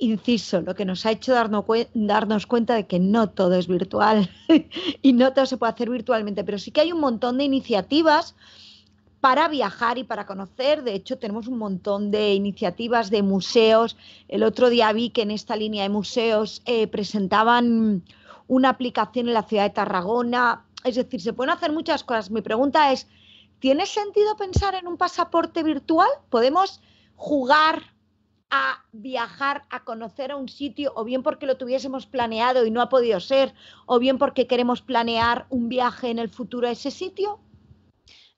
inciso, lo que nos ha hecho darnos, darnos cuenta de que no todo es virtual y no todo se puede hacer virtualmente, pero sí que hay un montón de iniciativas para viajar y para conocer. De hecho, tenemos un montón de iniciativas de museos. El otro día vi que en esta línea de museos eh, presentaban una aplicación en la ciudad de Tarragona es decir, se pueden hacer muchas cosas. Mi pregunta es, ¿tiene sentido pensar en un pasaporte virtual? ¿Podemos jugar a viajar, a conocer a un sitio, o bien porque lo tuviésemos planeado y no ha podido ser, o bien porque queremos planear un viaje en el futuro a ese sitio?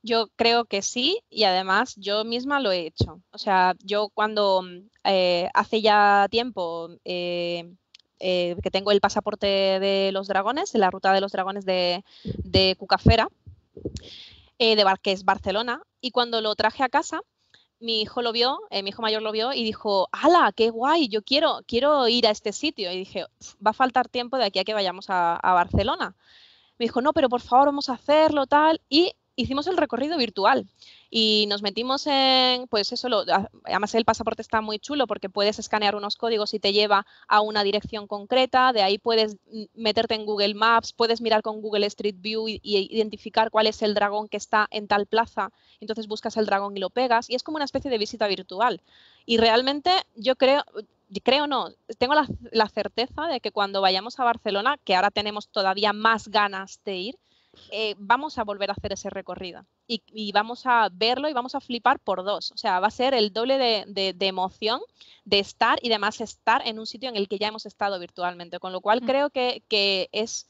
Yo creo que sí y además yo misma lo he hecho. O sea, yo cuando eh, hace ya tiempo eh, eh, que tengo el pasaporte de los dragones, la ruta de los dragones de, de Cucafera, eh, de que es Barcelona, y cuando lo traje a casa, mi hijo lo vio, eh, mi hijo mayor lo vio y dijo, ¡Hala, qué guay! Yo quiero, quiero ir a este sitio. Y dije, va a faltar tiempo de aquí a que vayamos a, Barcelona. Me dijo, no, pero por favor vamos a hacerlo, tal. Y hicimos el recorrido virtual y nos metimos en, pues eso, además el pasaporte está muy chulo porque puedes escanear unos códigos y te lleva a una dirección concreta, de ahí puedes meterte en Google Maps, puedes mirar con Google Street View y, identificar cuál es el dragón que está en tal plaza, entonces buscas el dragón y lo pegas y es como una especie de visita virtual. Y realmente yo creo, creo no, tengo la certeza de que cuando vayamos a Barcelona, que ahora tenemos todavía más ganas de ir, eh, vamos a volver a hacer ese recorrido y, vamos a verlo y vamos a flipar por dos. O sea, va a ser el doble de, emoción de estar y además estar en un sitio en el que ya hemos estado virtualmente. Con lo cual mm. creo que, es...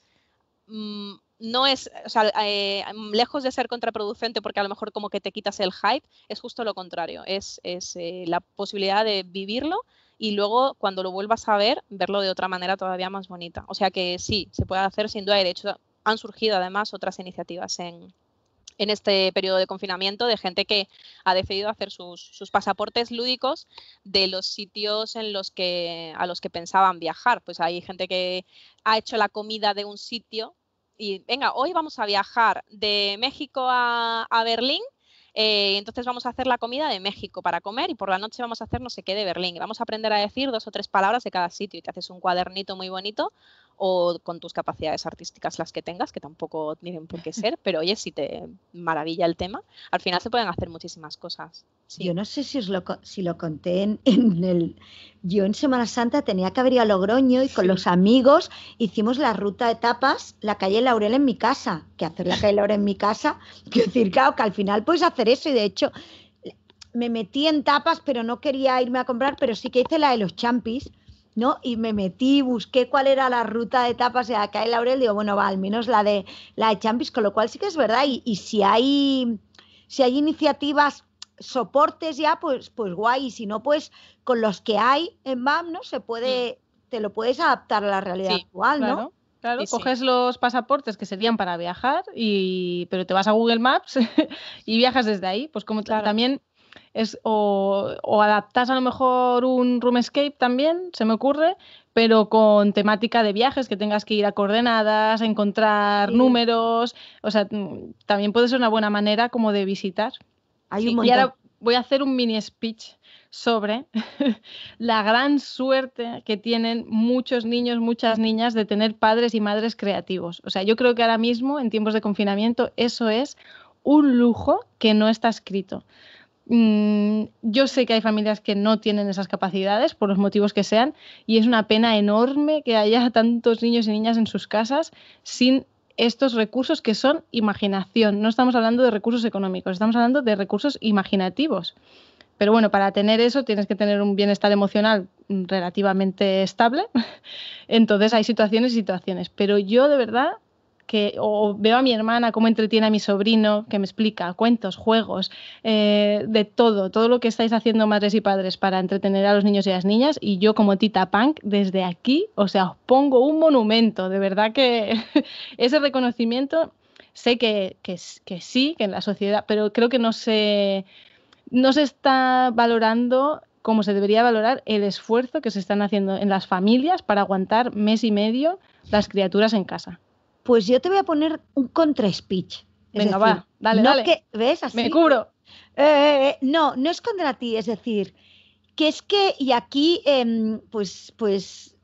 Mm, no es, o sea, eh, lejos de ser contraproducente porque a lo mejor como que te quitas el hype, es justo lo contrario, es, eh, la posibilidad de vivirlo y luego cuando lo vuelvas a ver, verlo de otra manera todavía más bonita. O sea que sí, se puede hacer sin duda y de hecho han surgido además otras iniciativas en, este periodo de confinamiento de gente que ha decidido hacer sus, pasaportes lúdicos de los sitios en los que a los que pensaban viajar. Pues hay gente que ha hecho la comida de un sitio y venga, hoy vamos a viajar de México a, Berlín. Eh, entonces vamos a hacer la comida de México para comer y por la noche vamos a hacer no sé qué de Berlín. vamos a aprender a decir dos o tres palabras de cada sitio y te haces un cuadernito muy bonito o con tus capacidades artísticas las que tengas, que tampoco tienen por qué ser, pero oye, si te maravilla el tema, al final se pueden hacer muchísimas cosas. Yo no sé si, lo, si lo conté en, el... Yo en Semana Santa tenía que abrir a Logroño y con los amigos hicimos la ruta de tapas, la calle Laurel en mi casa, que hacer la calle Laurel en mi casa, que decir, claro, que al final puedes hacer eso y de hecho me metí en tapas, pero no quería irme a comprar, pero sí que hice la de los champis ¿no? Y me metí, busqué cuál era la ruta de etapas de acá en Laurel, digo, bueno, va, al menos la de la de con lo cual sí que es verdad, y, y si hay si hay iniciativas soportes ya, pues, pues guay, y si no, pues con los que hay en MAM, ¿no? Se puede, mm. te lo puedes adaptar a la realidad actual, ¿no? Claro. coges los pasaportes que serían para viajar, y, pero te vas a Google Maps y viajas desde ahí. Pues como también o, adaptas a lo mejor un room escape también, se me ocurre, pero con temática de viajes, que tengas que ir a coordenadas, encontrar números, o sea, mm, también puede ser una buena manera como de visitar. y ahora voy a hacer un mini speech sobre la gran suerte que tienen muchos niños, muchas niñas de tener padres y madres creativos. O sea, yo creo que ahora mismo, en tiempos de confinamiento, eso es un lujo que no está escrito. Mm, yo sé que hay familias que no tienen esas capacidades, por los motivos que sean, y es una pena enorme que haya tantos niños y niñas en sus casas sin estos recursos que son imaginación. No estamos hablando de recursos económicos, estamos hablando de recursos imaginativos. Pero bueno, para tener eso tienes que tener un bienestar emocional relativamente estable. Entonces hay situaciones y situaciones. Pero yo de verdad que o veo a mi hermana cómo entretiene a mi sobrino, que me explica cuentos, juegos, eh, de todo, todo lo que estáis haciendo madres y padres para entretener a los niños y a las niñas. Y yo como Tita Punk, desde aquí, o sea, os pongo un monumento, de verdad que ese reconocimiento sé que, que, sí, que en la sociedad, pero creo que no se, no se está valorando como se debería valorar el esfuerzo que se están haciendo en las familias para aguantar mes y medio las criaturas en casa pues yo te voy a poner un contra-speech. Venga, va, dale, no ¿Ves? Me cubro. Eh, eh, eh, no, no es contra ti, es decir, que es que, y aquí, em, pues, pues,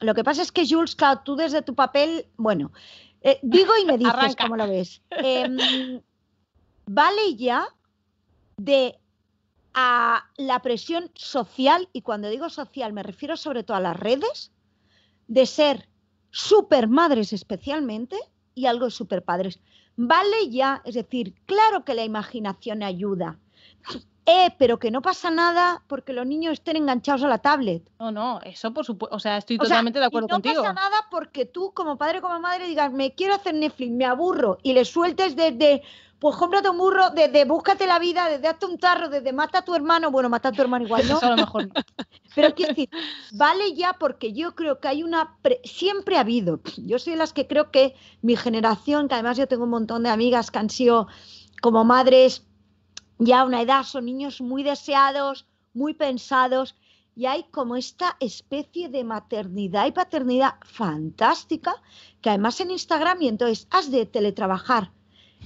lo que pasa es que Jules, claro, tú desde tu papel, bueno, digo y me dices cómo lo ves. Em, vale ya de a la presión social, y cuando digo social me refiero sobre todo a las redes, de ser madres especialmente y algo de padres. Vale ya, es decir, claro que la imaginación ayuda. Eh, pero que no pasa nada porque los niños estén enganchados a la tablet. No, no, eso por supuesto, o sea, estoy totalmente de acuerdo contigo. No pasa nada porque tú como padre como madre digas, me quiero hacer Netflix, me aburro y le sueltes desde pues de un burro desde búscate la vida, desde hazte un tarro, desde mata a tu hermano, bueno, mata a tu hermano igual, ¿no? a lo mejor Pero quiero decir, vale ya porque yo creo que hay una, siempre ha habido, yo soy de las que creo que mi generación, que además yo tengo un montón de amigas que han sido como madres ya a una edad, son niños muy deseados, muy pensados, y hay como esta especie de maternidad y paternidad fantástica, que además en Instagram, y entonces has de teletrabajar,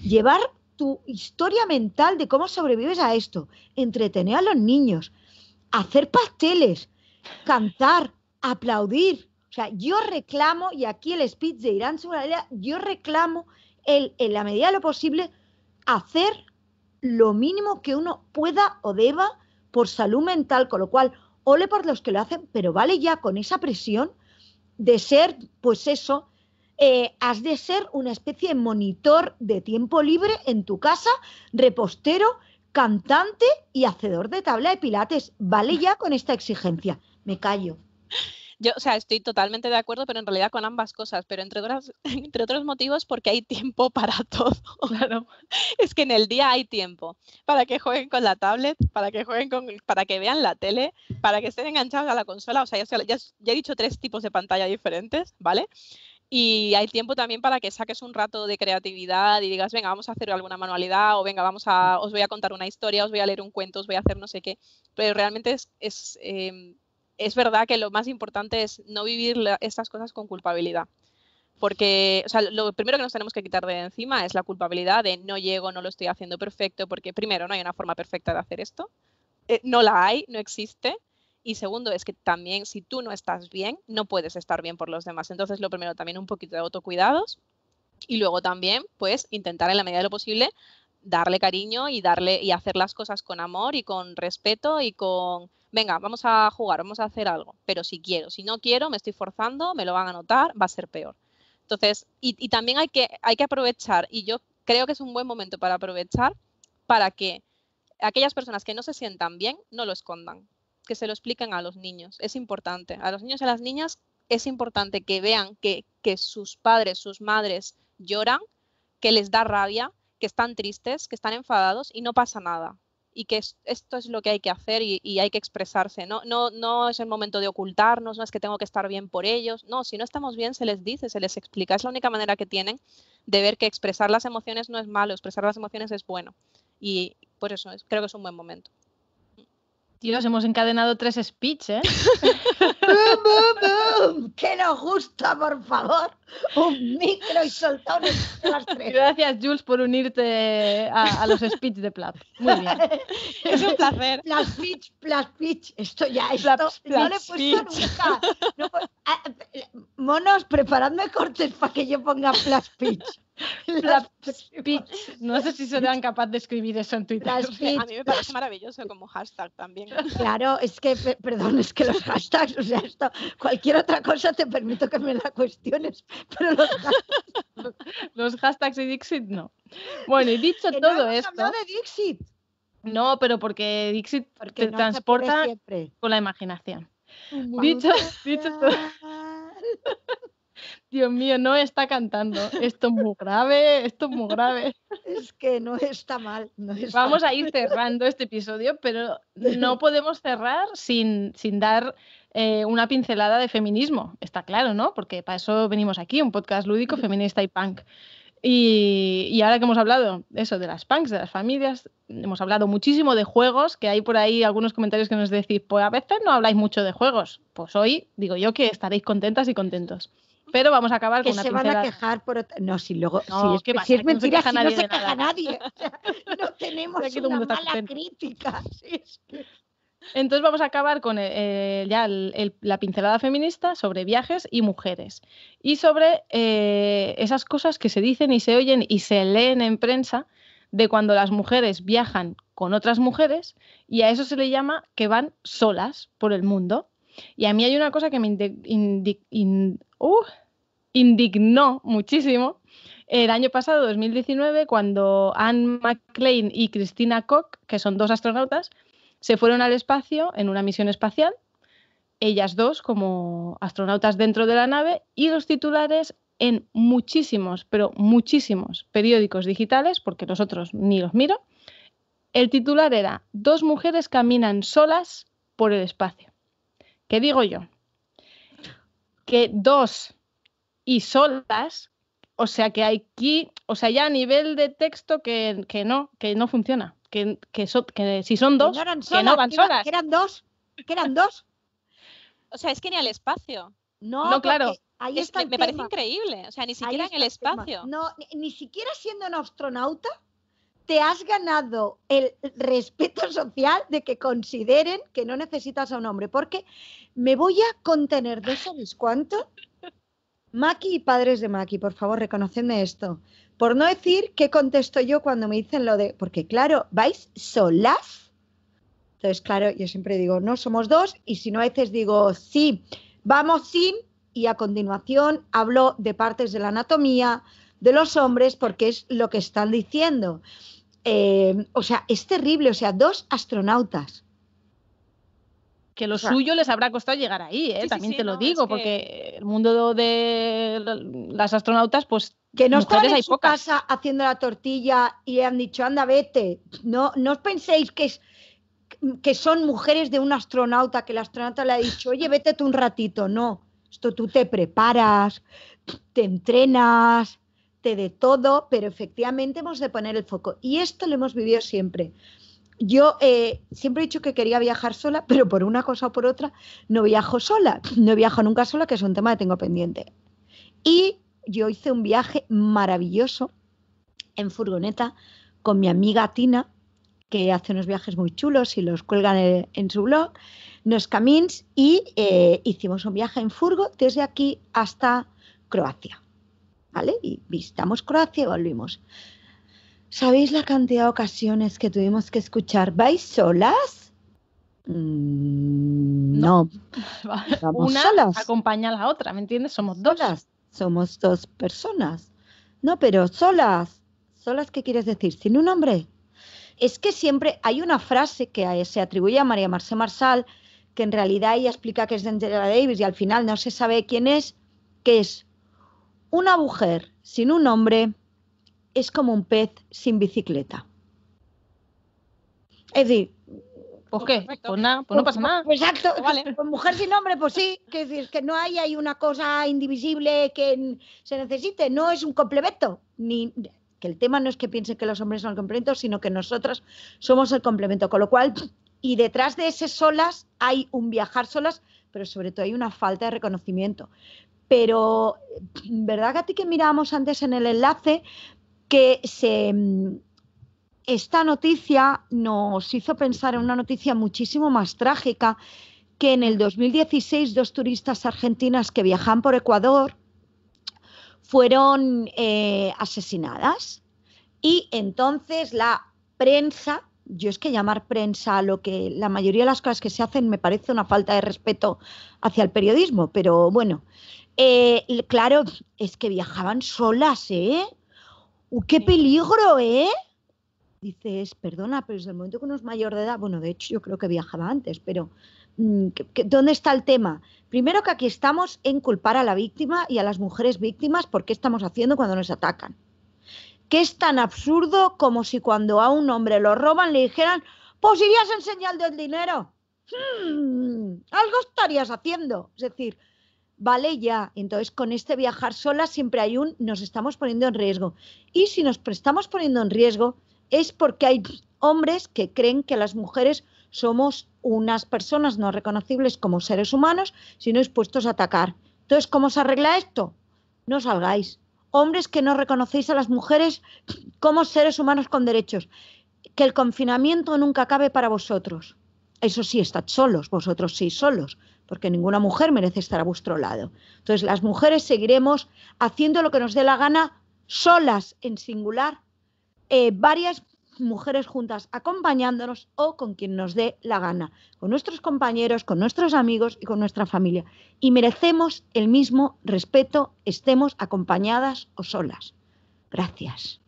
llevar tu historia mental de cómo sobrevives a esto. Entretener a los niños, hacer pasteles, cantar, aplaudir. O sea, yo reclamo, y aquí el speech de Irán idea, yo reclamo en la medida de lo posible hacer lo mínimo que uno pueda o deba por salud mental, con lo cual, ole por los que lo hacen, pero vale ya con esa presión de ser, pues eso, eh, has de ser una especie de monitor de tiempo libre en tu casa, repostero, cantante y hacedor de tabla de pilates. Vale ya con esta exigencia. Me callo. Yo, o sea, estoy totalmente de acuerdo, pero en realidad con ambas cosas, pero entre, entre otros motivos porque hay tiempo para todo. Es que en el día hay tiempo para que jueguen con la tablet, para que jueguen con, para que vean la tele, para que estén enganchados a la consola. O sea, ya, ya he dicho tres tipos de pantalla diferentes, ¿vale? Y hay tiempo también para que saques un rato de creatividad y digas, venga, vamos a hacer alguna manualidad o venga, vamos a, os voy a contar una historia, os voy a leer un cuento, os voy a hacer no sé qué. Pero realmente es, es, em, es verdad que lo más importante es no vivir estas cosas con culpabilidad. Porque o sea, lo primero que nos tenemos que quitar de encima es la culpabilidad de no llego, no lo estoy haciendo perfecto, porque primero no hay una forma perfecta de hacer esto. Eh, no la hay, no existe. Y segundo, es que también si tú no estás bien, no puedes estar bien por los demás. Entonces, lo primero, también un poquito de autocuidados. Y luego también, pues, intentar en la medida de lo posible darle cariño y darle y hacer las cosas con amor y con respeto y con venga, vamos a jugar, vamos a hacer algo, pero si quiero, si no quiero, me estoy forzando, me lo van a notar, va a ser peor. Entonces, y, también hay que, hay que aprovechar, y yo creo que es un buen momento para aprovechar para que aquellas personas que no se sientan bien no lo escondan, que se lo expliquen a los niños. Es importante. A los niños y a las niñas es importante que vean que, sus padres, sus madres lloran, que les da rabia, que están tristes, que están enfadados y no pasa nada. Y que esto es lo que hay que hacer y, hay que expresarse. ¿no? No, no es el momento de ocultarnos, no es que tengo que estar bien por ellos. No, si no estamos bien, se les dice, se les explica. Es la única manera que tienen de ver que expresar las emociones no es malo, expresar las emociones es bueno. Y por eso creo que es un buen momento. Dios, hemos encadenado tres speech, ¿eh? ¡Bum, bum, bum! ¡Que nos gusta, por favor! Un micro y soltón las tres. Gracias, Jules, por unirte a, los speech de Plap. Muy bien. es un placer. Plap speech, Plap speech. Esto ya, esto no le he puesto nunca. Pues, ah, eh, monos, preparadme cortes para que yo ponga Plap speech. No sé si serán capaces de escribir eso en Twitter. A mí me parece maravilloso como hashtag también. Claro, es que, perdón, es que los hashtags, o sea, esto, cualquier otra cosa te permito que me la cuestiones, pero los hashtags. los hashtags y Dixit no. Bueno, y dicho todo esto. No, pero porque Dixit te transporta con la imaginación. Dicho, dicho todo. Dios mío, no está cantando. Esto es muy grave, esto es muy grave. Es que no está mal. Vamos a ir cerrando este episodio, pero no podemos cerrar sin, sin dar eh, una pincelada de feminismo. Está claro, ¿no? Porque para eso venimos aquí, un podcast lúdico, feminista y punk. Y, y, ahora que hemos hablado eso de las punks, de las familias, hemos hablado muchísimo de juegos, que hay por ahí algunos comentarios que nos decís, pues a veces no habláis mucho de juegos. Pues hoy digo yo que estaréis contentas y contentos. Pero vamos a acabar con una se van a quejar No, si luego. si, es, si mentira, se queja, si nadie, no se queja nadie. no tenemos una mala crítica. Entonces vamos a acabar con eh, eh, ya la pincelada feminista sobre viajes y mujeres y sobre eh, esas cosas que se dicen y se oyen y se leen en prensa de cuando las mujeres viajan con otras mujeres y a eso se le llama que van solas por el mundo. Y a mí hay una cosa que me indica Uh, indignó muchísimo el año pasado, 2019, cuando Anne McLean y Christina Koch, que son dos astronautas, se fueron al espacio en una misión espacial, ellas dos como astronautas dentro de la nave y los titulares en muchísimos, pero muchísimos periódicos digitales, porque los otros ni los miro, el titular era Dos mujeres caminan solas por el espacio. ¿Qué digo yo? que dos y solas, o sea que aquí, o sea, ya a nivel de texto que, no, que no funciona, que, si son dos, que no, van solas. Que eran dos, que eran dos. o sea, es que ni al espacio. No, claro. Ahí es, me, parece increíble, o sea, ni siquiera en el espacio. no, ni, siquiera siendo un astronauta te has ganado el respeto social de que consideren que no necesitas a un hombre, porque me voy a contener de sabes cuánto. Maki y padres de Maki, por favor, reconocedme esto. Por no decir qué contesto yo cuando me dicen lo de, porque claro, vais solas. Entonces, claro, yo siempre digo, no, somos dos, y si no, a veces digo, sí, vamos, sin y a continuación hablo de partes de la anatomía de los hombres porque es lo que están diciendo. Eh, o sea, es terrible, o sea, dos astronautas que lo suyo les habrá costado llegar ahí, ¿eh? también te lo digo, porque el mundo de las astronautas, pues que no están en hay su pocas. casa haciendo la tortilla y han dicho, anda, vete. No, no os penséis que que son mujeres de un astronauta, que el astronauta le ha dicho, oye, vete tú un ratito. No, esto tú te preparas, te entrenas, te de todo, pero efectivamente hemos de poner el foco. Y esto lo hemos vivido siempre yo eh, siempre he dicho que quería viajar sola, pero por una cosa o por otra no viajo sola, no viajo nunca sola, que es un tema que tengo pendiente. Y yo hice un viaje maravilloso en furgoneta con mi amiga Tina, que hace unos viajes muy chulos y los cuelgan en, su blog, Nos Camins, y eh, hicimos un viaje en furgo desde aquí hasta Croacia. ¿Vale? Y visitamos Croacia y volvimos. ¿Sabéis la cantidad de ocasiones que tuvimos que escuchar? ¿Vais solas? Mm, no. Una solas. acompaña a la otra, ¿me entiendes? Somos dos. Somos dos personas. No, pero solas. ¿Solas qué quieres decir? ¿Sin un hombre? Es que siempre hay una frase que se atribuye a María Marce Marsal, que en realidad ella explica que es de Angela Davis y al final no se sabe quién es, que es una mujer sin un hombre es como un pez sin bicicleta. Es decir, pues qué, pues, pues nada, pues no pasa nada. Pues exacto, mujer sin hombre, pues sí, que decir, que no hay, hay una cosa indivisible que se necesite, no es un complemento, ni que el tema no es que piensen que los hombres son el complemento, sino que nosotras somos el complemento, con lo cual, y detrás de ese solas hay un viajar solas, pero sobre todo hay una falta de reconocimiento. Pero, ¿verdad que a ti que mirábamos antes en el enlace, que mm, esta noticia nos hizo pensar en una noticia muchísimo más trágica que en el 2016 dos turistas argentinas que viajan por Ecuador fueron eh, asesinadas y entonces la prensa, yo es que llamar prensa a lo que la mayoría de las cosas que se hacen me parece una falta de respeto hacia el periodismo, pero bueno, eh, claro, es que viajaban solas, ¿eh? Uh, qué peligro, eh! Dices, perdona, pero desde el momento que uno es mayor de edad, bueno, de hecho yo creo que viajaba antes, pero mm, ¿dónde está el tema? Primero que aquí estamos en culpar a la víctima y a las mujeres víctimas por qué estamos haciendo cuando nos atacan. Que es tan absurdo como si cuando a un hombre lo roban le dijeran, pues irías señal el dinero. Hmm. algo estarías haciendo. Es decir, vale ya. Entonces, con este viajar sola siempre hay un nos estamos poniendo en riesgo. Y si nos estamos poniendo en riesgo es porque hay hombres que creen que las mujeres somos unas personas no reconocibles como seres humanos, sino expuestos a atacar. Entonces, ¿cómo se arregla esto? No salgáis. Hombres que no reconocéis a las mujeres como seres humanos con derechos. Que el confinamiento nunca acabe para vosotros. Eso sí, estad solos, vosotros sí solos, porque ninguna mujer merece estar a vuestro lado. Entonces, las mujeres seguiremos haciendo lo que nos dé la gana, solas en singular, eh, varias mujeres juntas acompañándonos o con quien nos dé la gana, con nuestros compañeros, con nuestros amigos y con nuestra familia. Y merecemos el mismo respeto, estemos acompañadas o solas. Gracias.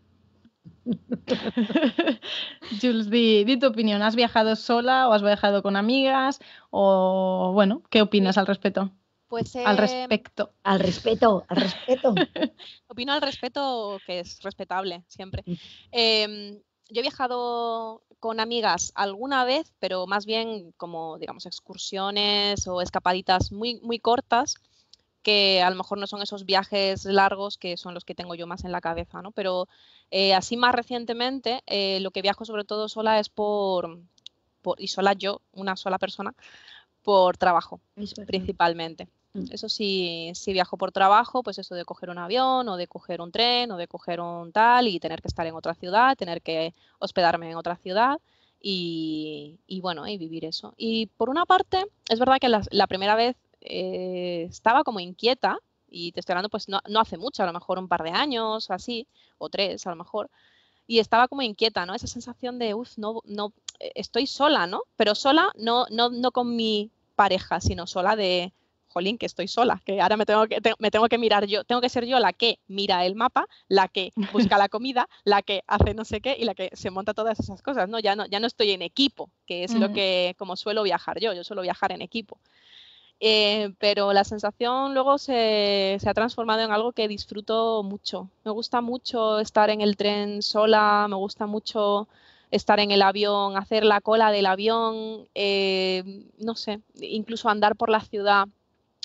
Jules, di, tu opinión. ¿Has viajado sola o has viajado con amigas? O bueno, ¿qué opinas al respecto? Pues, al eh, respecto. Al respeto, al respeto. Opino al respeto que es respetable siempre. Mm. Em, yo he viajado con amigas alguna vez, pero más bien como, digamos, excursiones o escapaditas muy, muy cortas que a lo mejor no son esos viajes largos que son los que tengo yo más en la cabeza, ¿no? Pero eh, así más recientemente, eh, lo que viajo sobre todo sola es por, y sola yo, una sola persona, por trabajo, principalmente. Mm. Eso sí, si viajo por trabajo, pues eso de coger un avión o de coger un tren o de coger un tal y tener que estar en otra ciudad, tener que hospedarme en otra ciudad y, bueno, y vivir eso. Y por una parte, es verdad que la primera vez eh, estaba como inquieta, y te estoy hablando pues no, hace mucho, a lo mejor un par de años o así, o tres a lo mejor, y estaba como inquieta, ¿no? Esa sensación de, uff, no, no, eh, estoy sola, ¿no? Pero sola no, no, no con mi pareja, sino sola de, jolín, que estoy sola, que ahora me tengo que, me tengo que mirar yo, tengo que ser yo la que mira el mapa, la que busca la comida, la que hace no sé qué y la que se monta todas esas cosas, ¿no? Ya no, ya no estoy en equipo, que es lo que, como suelo viajar yo, yo suelo viajar en equipo. Eh, pero la sensación luego se, se, ha transformado en algo que disfruto mucho. Me gusta mucho estar en el tren sola, me gusta mucho estar en el avión, hacer la cola del avión, eh, no sé, incluso andar por la ciudad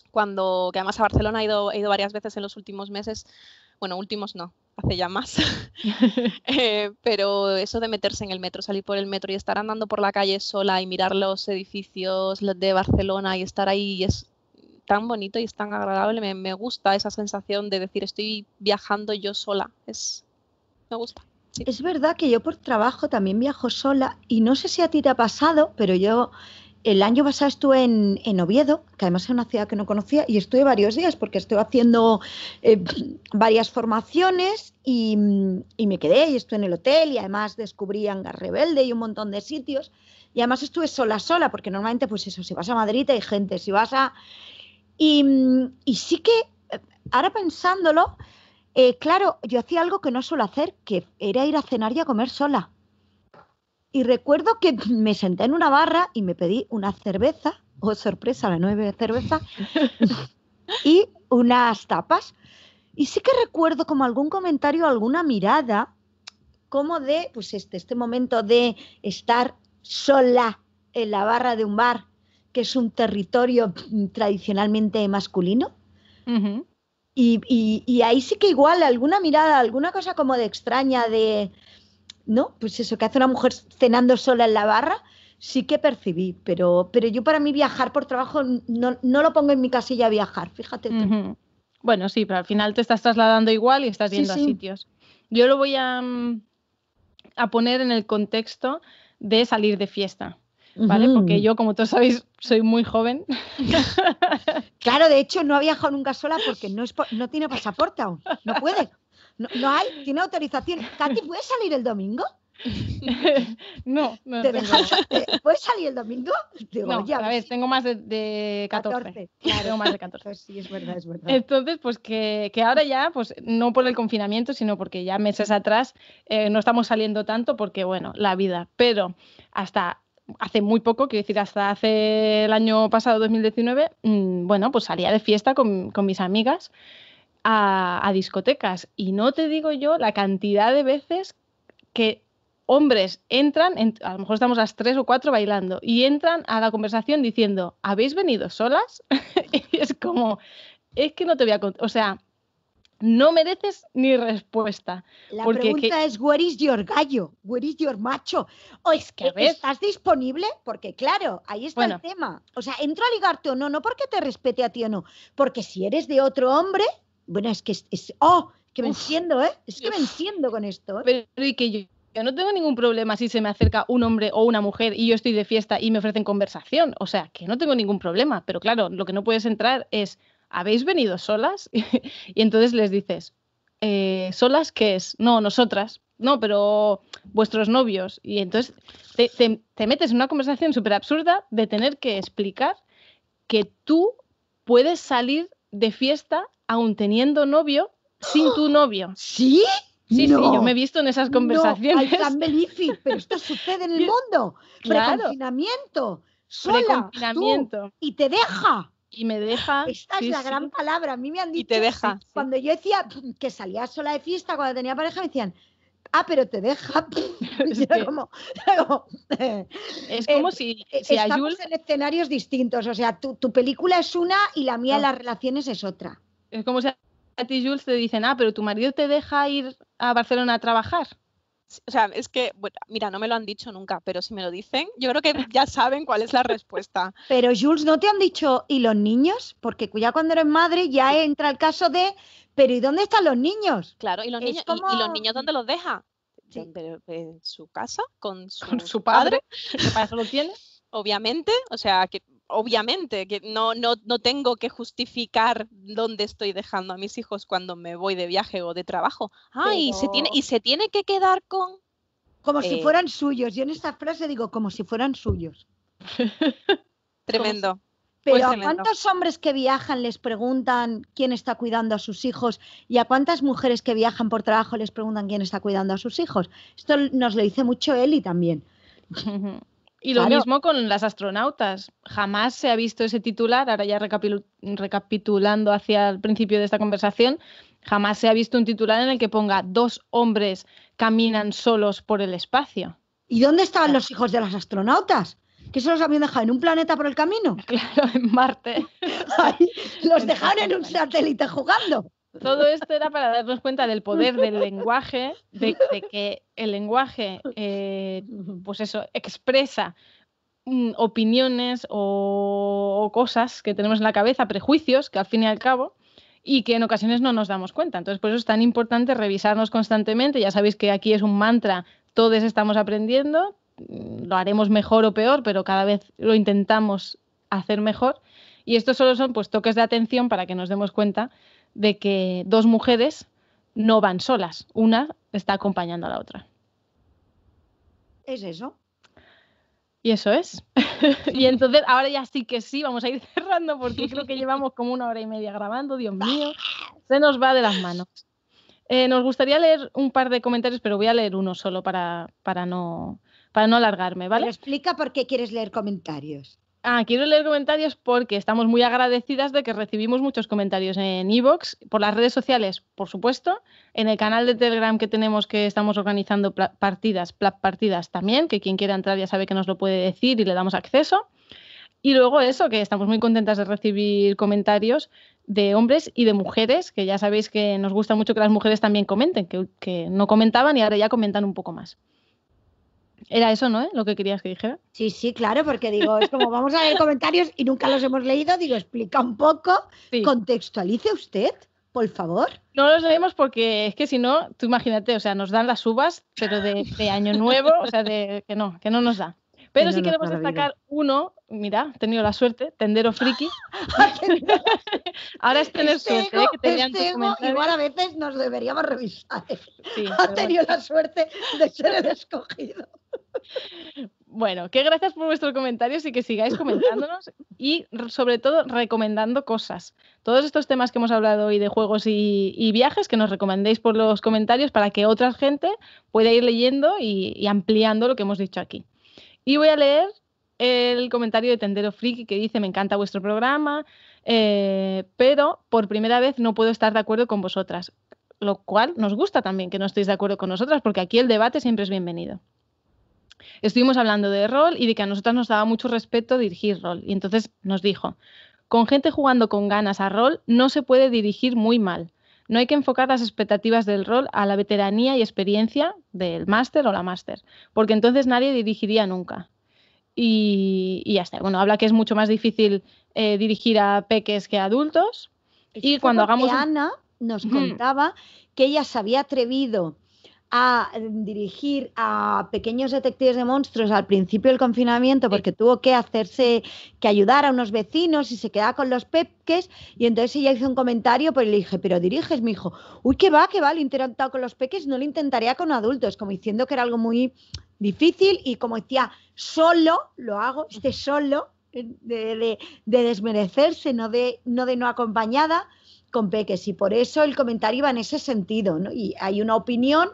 cuando, que además a Barcelona he ido, he ido varias veces en los últimos meses, bueno, últimos no, hace ya más, eh, pero eso de meterse en el metro, salir por el metro y estar andando por la calle sola y mirar los edificios de Barcelona y estar ahí es tan bonito y es tan agradable, me, gusta esa sensación de decir estoy viajando yo sola, es, me gusta. Es verdad que yo por trabajo también viajo sola y no sé si a ti te ha pasado, pero yo el año pasado estuve en, Oviedo, que además es una ciudad que no conocía, y estuve varios días porque estuve haciendo eh, varias formaciones y, me quedé y estuve en el hotel y además descubrí Angar Rebelde y un montón de sitios. Y además estuve sola, sola, porque normalmente, pues eso, si vas a Madrid hay gente, si vas a... Y, y sí que, eh, ahora pensándolo, eh, claro, yo hacía algo que no suelo hacer, que era ir a cenar y a comer sola. Y recuerdo que me senté en una barra y me pedí una cerveza, o oh, sorpresa, la nueve cerveza, y unas tapas. Y sí que recuerdo como algún comentario, alguna mirada, como de, pues este, este momento de estar sola en la barra de un bar, que es un territorio tradicionalmente masculino. y, ahí sí que igual alguna mirada, alguna cosa como de extraña, de ¿no? Pues eso que hace una mujer cenando sola en la barra, sí que percibí, pero, pero yo para mí viajar por trabajo no, no lo pongo en mi casilla viajar, fíjate. Bueno, sí, pero al final te estás trasladando igual y estás viendo a sitios. Yo lo voy mm, a, poner en el contexto de salir de fiesta. ¿Vale? Porque yo, como todos sabéis, soy muy joven. claro, de hecho, no ha viajado nunca sola porque no, es, no tiene pasaporte aún. No puede. No, no hay, tiene autorización. Katy, ¿puedes salir el domingo? no, no. Eh, ¿Puedes salir el domingo? a ver, pues tengo más de, 14. Tengo más de 14. Pues sí, es verdad, es verdad. Entonces, pues que, ahora ya, pues no por el confinamiento, sino porque ya meses atrás eh, no estamos saliendo tanto porque, bueno, la vida. Pero hasta hace muy poco, quiero decir, hasta hace el año pasado, 2019, mm, bueno, pues salía de fiesta con, con mis amigas a, discotecas. Y no te digo yo la cantidad de veces que hombres entran, a lo mejor estamos las tres o cuatro bailando, y entran a la conversación diciendo, ¿habéis venido solas? y es como, es que no te voy a contar, o sea, no mereces ni respuesta. La pregunta es, ¿where is your gallo? ¿Where is your macho? ¿O es que estás disponible? Porque claro, ahí está el tema. O sea, entro a ligarte o no, no porque te respete a ti o no, porque si eres de otro hombre, bueno, es que es, ¡Oh! que me enciendo, ¿eh? Es que me enciendo con esto. Pero y que yo, no tengo ningún problema si se me acerca un hombre o una mujer y yo estoy de fiesta y me ofrecen conversación. O sea, que no tengo ningún problema. Pero claro, lo que no puedes entrar es, ¿habéis venido solas? y entonces les dices, eh, ¿solas qué es? No, nosotras. No, pero vuestros novios. Y entonces te, te metes en una conversación súper absurda de tener que explicar que tú puedes salir de fiesta aún teniendo novio, sin tu novio. ¿Sí? Sí, sí, yo me he visto en esas conversaciones. No, pero esto sucede en el mundo. Preconfinamiento. Sola, Tú, y te deja. Y me deja. Esta es la gran palabra. A mí me han dicho. Y te deja. Cuando yo decía que salía sola de fiesta, cuando tenía pareja, me decían, ah, pero te deja. Es, como, es eh, como si, estamos en escenarios distintos. O sea, tu, película es una y la mía de las relaciones es otra. Es como si a ti, Jules, te dicen, ah, pero tu marido te deja ir a Barcelona a trabajar. O sea, es que, bueno, mira, no me lo han dicho nunca, pero si me lo dicen, yo creo que ya saben cuál es la respuesta. Pero Jules, ¿no te han dicho, ¿y los niños? Porque ya cuando eres madre ya entra el caso de, pero ¿y dónde están los niños? Claro, ¿y los, niños, ¿y, los niños dónde los deja? Sí. ¿En, eh, su casa, con su, ¿Con su padre, ¿Qué para lo tiene. Obviamente, o sea, que obviamente, que no, no, tengo que justificar dónde estoy dejando a mis hijos cuando me voy de viaje o de trabajo. Ah, y, se tiene, y se tiene que quedar con... Como si eh, fueran suyos. Yo en esta frase digo, como si fueran suyos. tremendo. Pero ¿a cuántos hombres que viajan les preguntan quién está cuidando a sus hijos? ¿Y a cuántas mujeres que viajan por trabajo les preguntan quién está cuidando a sus hijos? Esto nos lo dice mucho Eli también. Y lo mismo con las astronautas. Jamás se ha visto ese titular, ahora ya recapitulando hacia el principio de esta conversación, jamás se ha visto un titular en el que ponga dos hombres caminan solos por el espacio. ¿Y dónde estaban los hijos de las astronautas? ¿Que se los habían dejado en un planeta por el camino? Claro, en Marte. los dejaron en un satélite jugando todo esto era para darnos cuenta del poder del lenguaje, de, que el lenguaje, eh, pues eso, expresa mm, opiniones o, cosas que tenemos en la cabeza, prejuicios, que al fin y al cabo, y que en ocasiones no nos damos cuenta. Entonces, por eso es tan importante revisarnos constantemente. Ya sabéis que aquí es un mantra, todos estamos aprendiendo, lo haremos mejor o peor, pero cada vez lo intentamos hacer mejor. Y estos solo son pues toques de atención para que nos demos cuenta de que dos mujeres no van solas, una está acompañando a la otra. Es eso. Y eso es. y entonces ahora ya sí que sí, vamos a ir cerrando porque creo que llevamos como una hora y media grabando, Dios mío, se nos va de las manos. Eh, nos gustaría leer un par de comentarios, pero voy a leer uno solo para, para no, alargarme, ¿vale? explica por qué quieres leer comentarios. Ah, quiero leer comentarios porque estamos muy agradecidas de que recibimos muchos comentarios en Evox, por las redes sociales, por supuesto, en el canal de Telegram que tenemos que estamos organizando partidas, partidas también, que quien quiera entrar ya sabe que nos lo puede decir y le damos acceso. Y luego eso, que estamos muy contentas de recibir comentarios de hombres y de mujeres, que ya sabéis que nos gusta mucho que las mujeres también comenten, que no comentaban y ahora ya comentan un poco más. Era eso, ¿no? ¿Eh? Lo que querías que dijera. Sí, sí, claro, porque digo, es como vamos a ver comentarios y nunca los hemos leído, digo, explica un poco, contextualice usted, por favor. No los leemos porque es que si no, tú imagínate, o sea, nos dan las uvas, pero de, de año nuevo, o sea, de, que no, que no nos da. Pero si queremos destacar uno, mira, he tenido la suerte, tendero friki. Ahora es tener suerte, ¿eh? Igual a veces nos deberíamos revisar. ¿eh? ha tenido la suerte de ser el escogido. Bueno, que gracias por vuestros comentarios y que sigáis comentándonos y sobre todo recomendando cosas. Todos estos temas que hemos hablado hoy de juegos y, viajes, que nos recomendéis por los comentarios para que otra gente pueda ir leyendo y ampliando lo que hemos dicho aquí. Y voy a leer el comentario de Tendero Friki que dice, me encanta vuestro programa, eh, pero por primera vez no puedo estar de acuerdo con vosotras, lo cual nos gusta también que no estéis de acuerdo con nosotras, porque aquí el debate siempre es bienvenido. Estuvimos hablando de rol y de que a nosotras nos daba mucho respeto dirigir rol, y entonces nos dijo, con gente jugando con ganas a rol no se puede dirigir muy mal. No hay que enfocar las expectativas del rol a la veteranía y experiencia del máster o la máster, porque entonces nadie dirigiría nunca. Y, y, ya está. Bueno, habla que es mucho más difícil eh, dirigir a peques que a adultos. y cuando hagamos... Ana nos contaba que ella se había atrevido a dirigir a pequeños detectives de monstruos al principio del confinamiento porque tuvo que hacerse que ayudar a unos vecinos y se quedaba con los peques y entonces ella hizo un comentario pues le dije pero diriges mi hijo uy que va que va lo he con los peques no lo intentaría con adultos como diciendo que era algo muy difícil y como decía solo lo hago este solo eh, de, desmerecerse no de no de no acompañada con peques y por eso el comentario iba en ese sentido y hay una opinión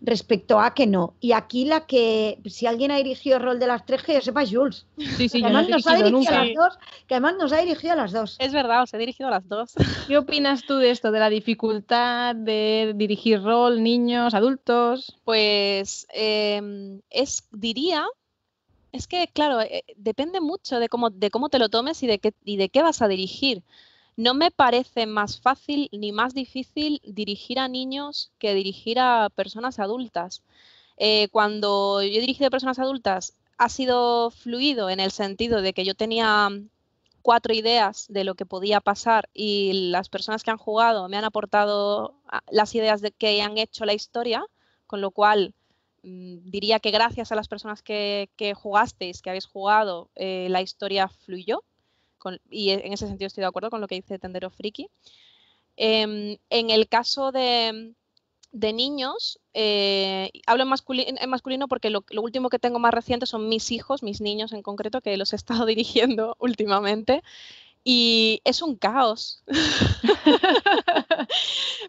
respecto a que no. Y aquí la que, si alguien ha dirigido el rol de las tres, que yo sepa, Jules. Sí, sí, que además nos ha dirigido a las dos. Que además nos ha dirigido a las dos. Es verdad, os he dirigido a las dos. ¿Qué opinas tú de esto, de la dificultad de dirigir rol, niños, adultos? Pues em, es, diría es que, claro, eh, depende mucho de cómo, de cómo te lo tomes y de, qué, y de qué vas a dirigir. No me parece más fácil ni más difícil dirigir a niños que dirigir a personas adultas. Eh, cuando yo he dirigido personas adultas ha sido fluido en el sentido de que yo tenía cuatro ideas de lo que podía pasar y las personas que han jugado me han aportado ah, las ideas de que han hecho la historia, con lo cual mm, diría que gracias a las personas que, jugasteis, que habéis jugado, eh, la historia fluyó y e, en ese sentido estoy de acuerdo con lo que dice Tendero Friki. Em, en el caso de, niños, eh, hablo en masculino, porque lo, último que tengo más reciente son mis hijos, mis niños en concreto, que los he estado dirigiendo últimamente. Y es un caos,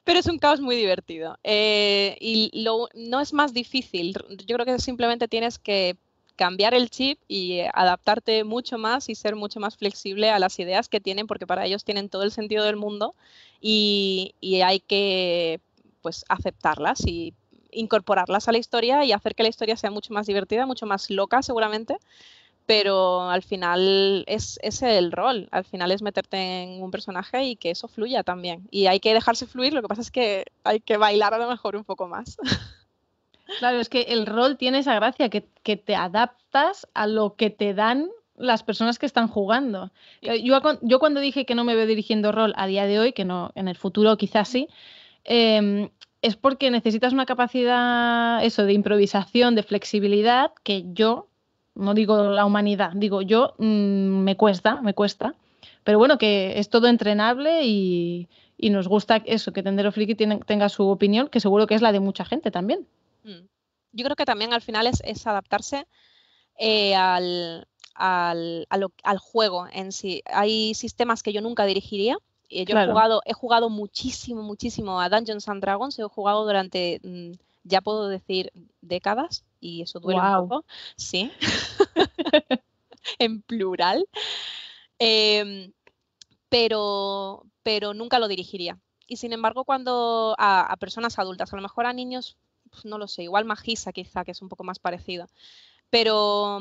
pero es un caos muy divertido. Eh, y no es más difícil, yo creo que simplemente tienes que cambiar el chip y eh, adaptarte mucho más y ser mucho más flexible a las ideas que tienen, porque para ellos tienen todo el sentido del mundo y, hay que pues aceptarlas y incorporarlas a la historia y hacer que la historia sea mucho más divertida, mucho más loca seguramente, pero al final es, es, el rol, al final es meterte en un personaje y que eso fluya también. Y hay que dejarse fluir, lo que pasa es que hay que bailar a lo mejor un poco más. Claro, es que el rol tiene esa gracia, que, te adaptas a lo que te dan las personas que están jugando. Eh, yo, cuando dije que no me veo dirigiendo rol a día de hoy, que no, en el futuro quizás sí, em, es porque necesitas una capacidad eso, de improvisación, de flexibilidad, que yo, no digo la humanidad, digo yo, mm, me cuesta, me cuesta. Pero bueno, que es todo entrenable y, nos gusta eso, que Tendero Friki tenga su opinión, que seguro que es la de mucha gente también. Mm. Yo creo que también al final es, adaptarse eh, al, juego en sí. Hay sistemas que yo nunca dirigiría. Eh, yo he, jugado, he jugado muchísimo, muchísimo a Dungeons and Dragons. He jugado durante, mm, ya puedo decir, décadas. Y eso duele un poco. Sí. en plural. Em, pero, pero nunca lo dirigiría. Y sin embargo, cuando a personas adultas, a lo mejor a niños pues, no lo sé, igual Magisa quizá, que es un poco más parecido. Pero,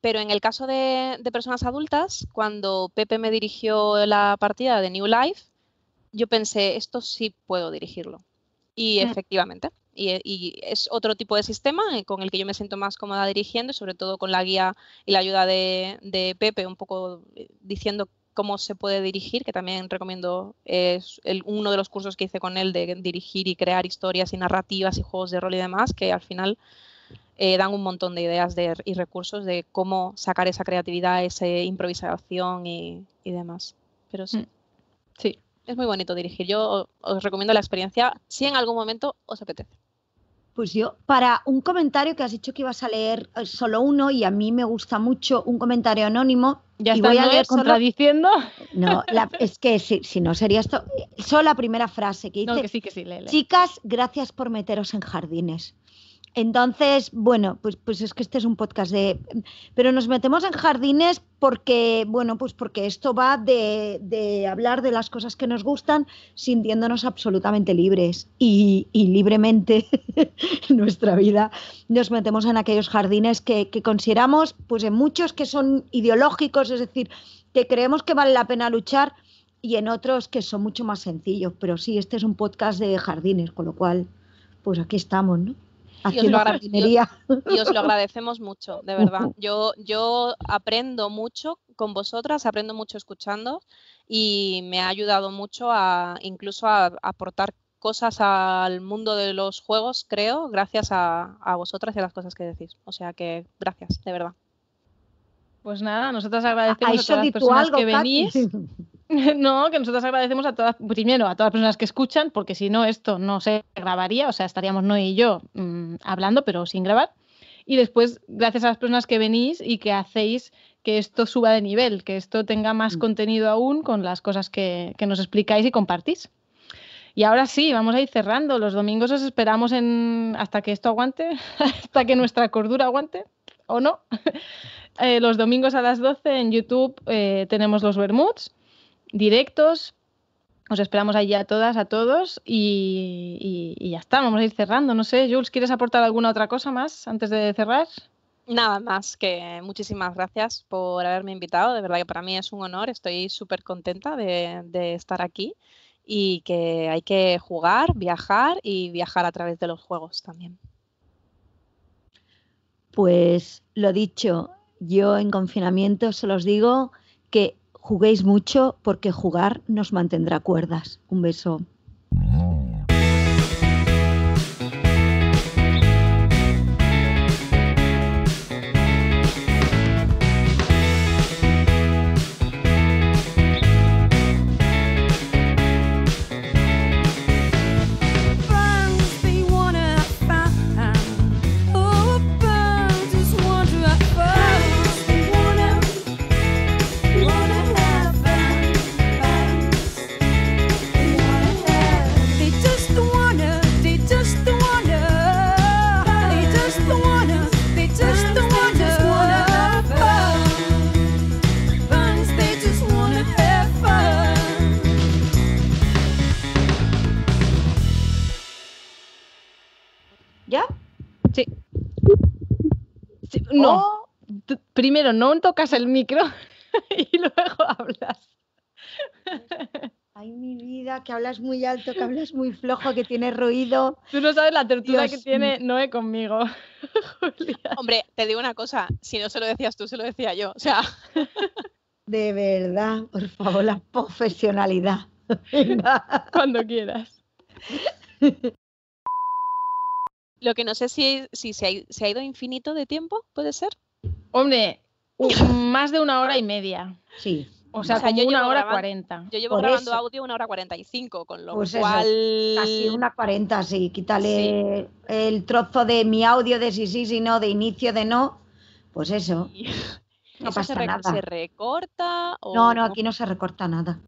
pero en el caso de, personas adultas, cuando Pepe me dirigió la partida de New Life, yo pensé, esto sí puedo dirigirlo. Y mm. efectivamente, y, es otro tipo de sistema con el que yo me siento más cómoda dirigiendo, sobre todo con la guía y la ayuda de, de Pepe, un poco eh, diciendo cómo se puede dirigir, que también recomiendo, es eh, el, uno de los cursos que hice con él de dirigir y crear historias y narrativas y juegos de rol y demás, que al final eh, dan un montón de ideas de, y recursos de cómo sacar esa creatividad, esa improvisación y, demás. Pero sí. Mm. Sí, es muy bonito dirigir. Yo os recomiendo la experiencia si en algún momento os apetece. Pues yo, para un comentario que has dicho que ibas a leer eh, solo uno y a mí me gusta mucho un comentario anónimo. Ya y voy a leer contradiciendo. No, es que si, no sería esto. Eh, solo la primera frase que dice. Chicas, gracias por meteros en jardines. Entonces, bueno, pues, pues es que este es un podcast de... Pero nos metemos en jardines porque, bueno, pues porque esto va de, hablar de las cosas que nos gustan sintiéndonos absolutamente libres y, libremente nuestra vida nos metemos en aquellos jardines que, que consideramos, pues en muchos que son ideológicos, es decir, que creemos que vale la pena luchar y en otros que son mucho más sencillos. Pero sí, este es un podcast de jardines, con lo cual, pues aquí estamos, ¿no? y, os lo agradecemos mucho, de verdad. Yo, yo aprendo mucho con vosotras, aprendo mucho escuchando y me ha ayudado mucho a incluso a aportar cosas al mundo de los juegos, creo, gracias a, vosotras y a las cosas que decís. O sea que gracias, de verdad. Pues nada, nosotros agradecemos a, todas las personas que venís. No, que nosotros agradecemos a todas, primero a todas las personas que escuchan, porque si no, esto no se grabaría, o sea, estaríamos no y yo mm, hablando, pero sin grabar. Y después, gracias a las personas que venís y que hacéis que esto suba de nivel, que esto tenga más mm. contenido aún con las cosas que, nos explicáis y compartís. Y ahora sí, vamos a ir cerrando. Los domingos os esperamos hasta que esto aguante, hasta que nuestra cordura aguante, o no. Eh, los domingos a las 12 en YouTube eh, tenemos los Bermuds directos. Os esperamos allí a todas, a todos y, ya está, vamos a ir cerrando. No sé, Jules, ¿quieres aportar alguna otra cosa más antes de cerrar? Nada más que muchísimas gracias por haberme invitado. De verdad que para mí es un honor. Estoy súper contenta de, de, estar aquí y que hay que jugar, viajar y viajar a través de los juegos también. Pues lo dicho, yo en confinamiento se los digo que Juguéis mucho porque jugar nos mantendrá cuerdas. Un beso. primero no tocas el micro y luego hablas. Ay, mi vida, que hablas muy alto, que hablas muy flojo, que tienes ruido. Tú no sabes la tortura que tiene Noé conmigo. Hombre, te digo una cosa, si no se lo decías tú, se lo decía yo. O sea. De verdad, por favor, la profesionalidad. Cuando quieras. Lo que no sé si, si se ha ido infinito de tiempo, ¿puede ser? Hombre, más de una hora y media. Sí. O sea, como una hora cuarenta. Yo llevo grabando audio una hora cuarenta y cinco, con lo pues cual. casi una cuarenta, sí. Quítale el trozo de mi audio de sí, sí, sí, no, de inicio, de no. Pues eso. No pasa se, nada. ¿Se recorta? No, no, aquí no se recorta nada.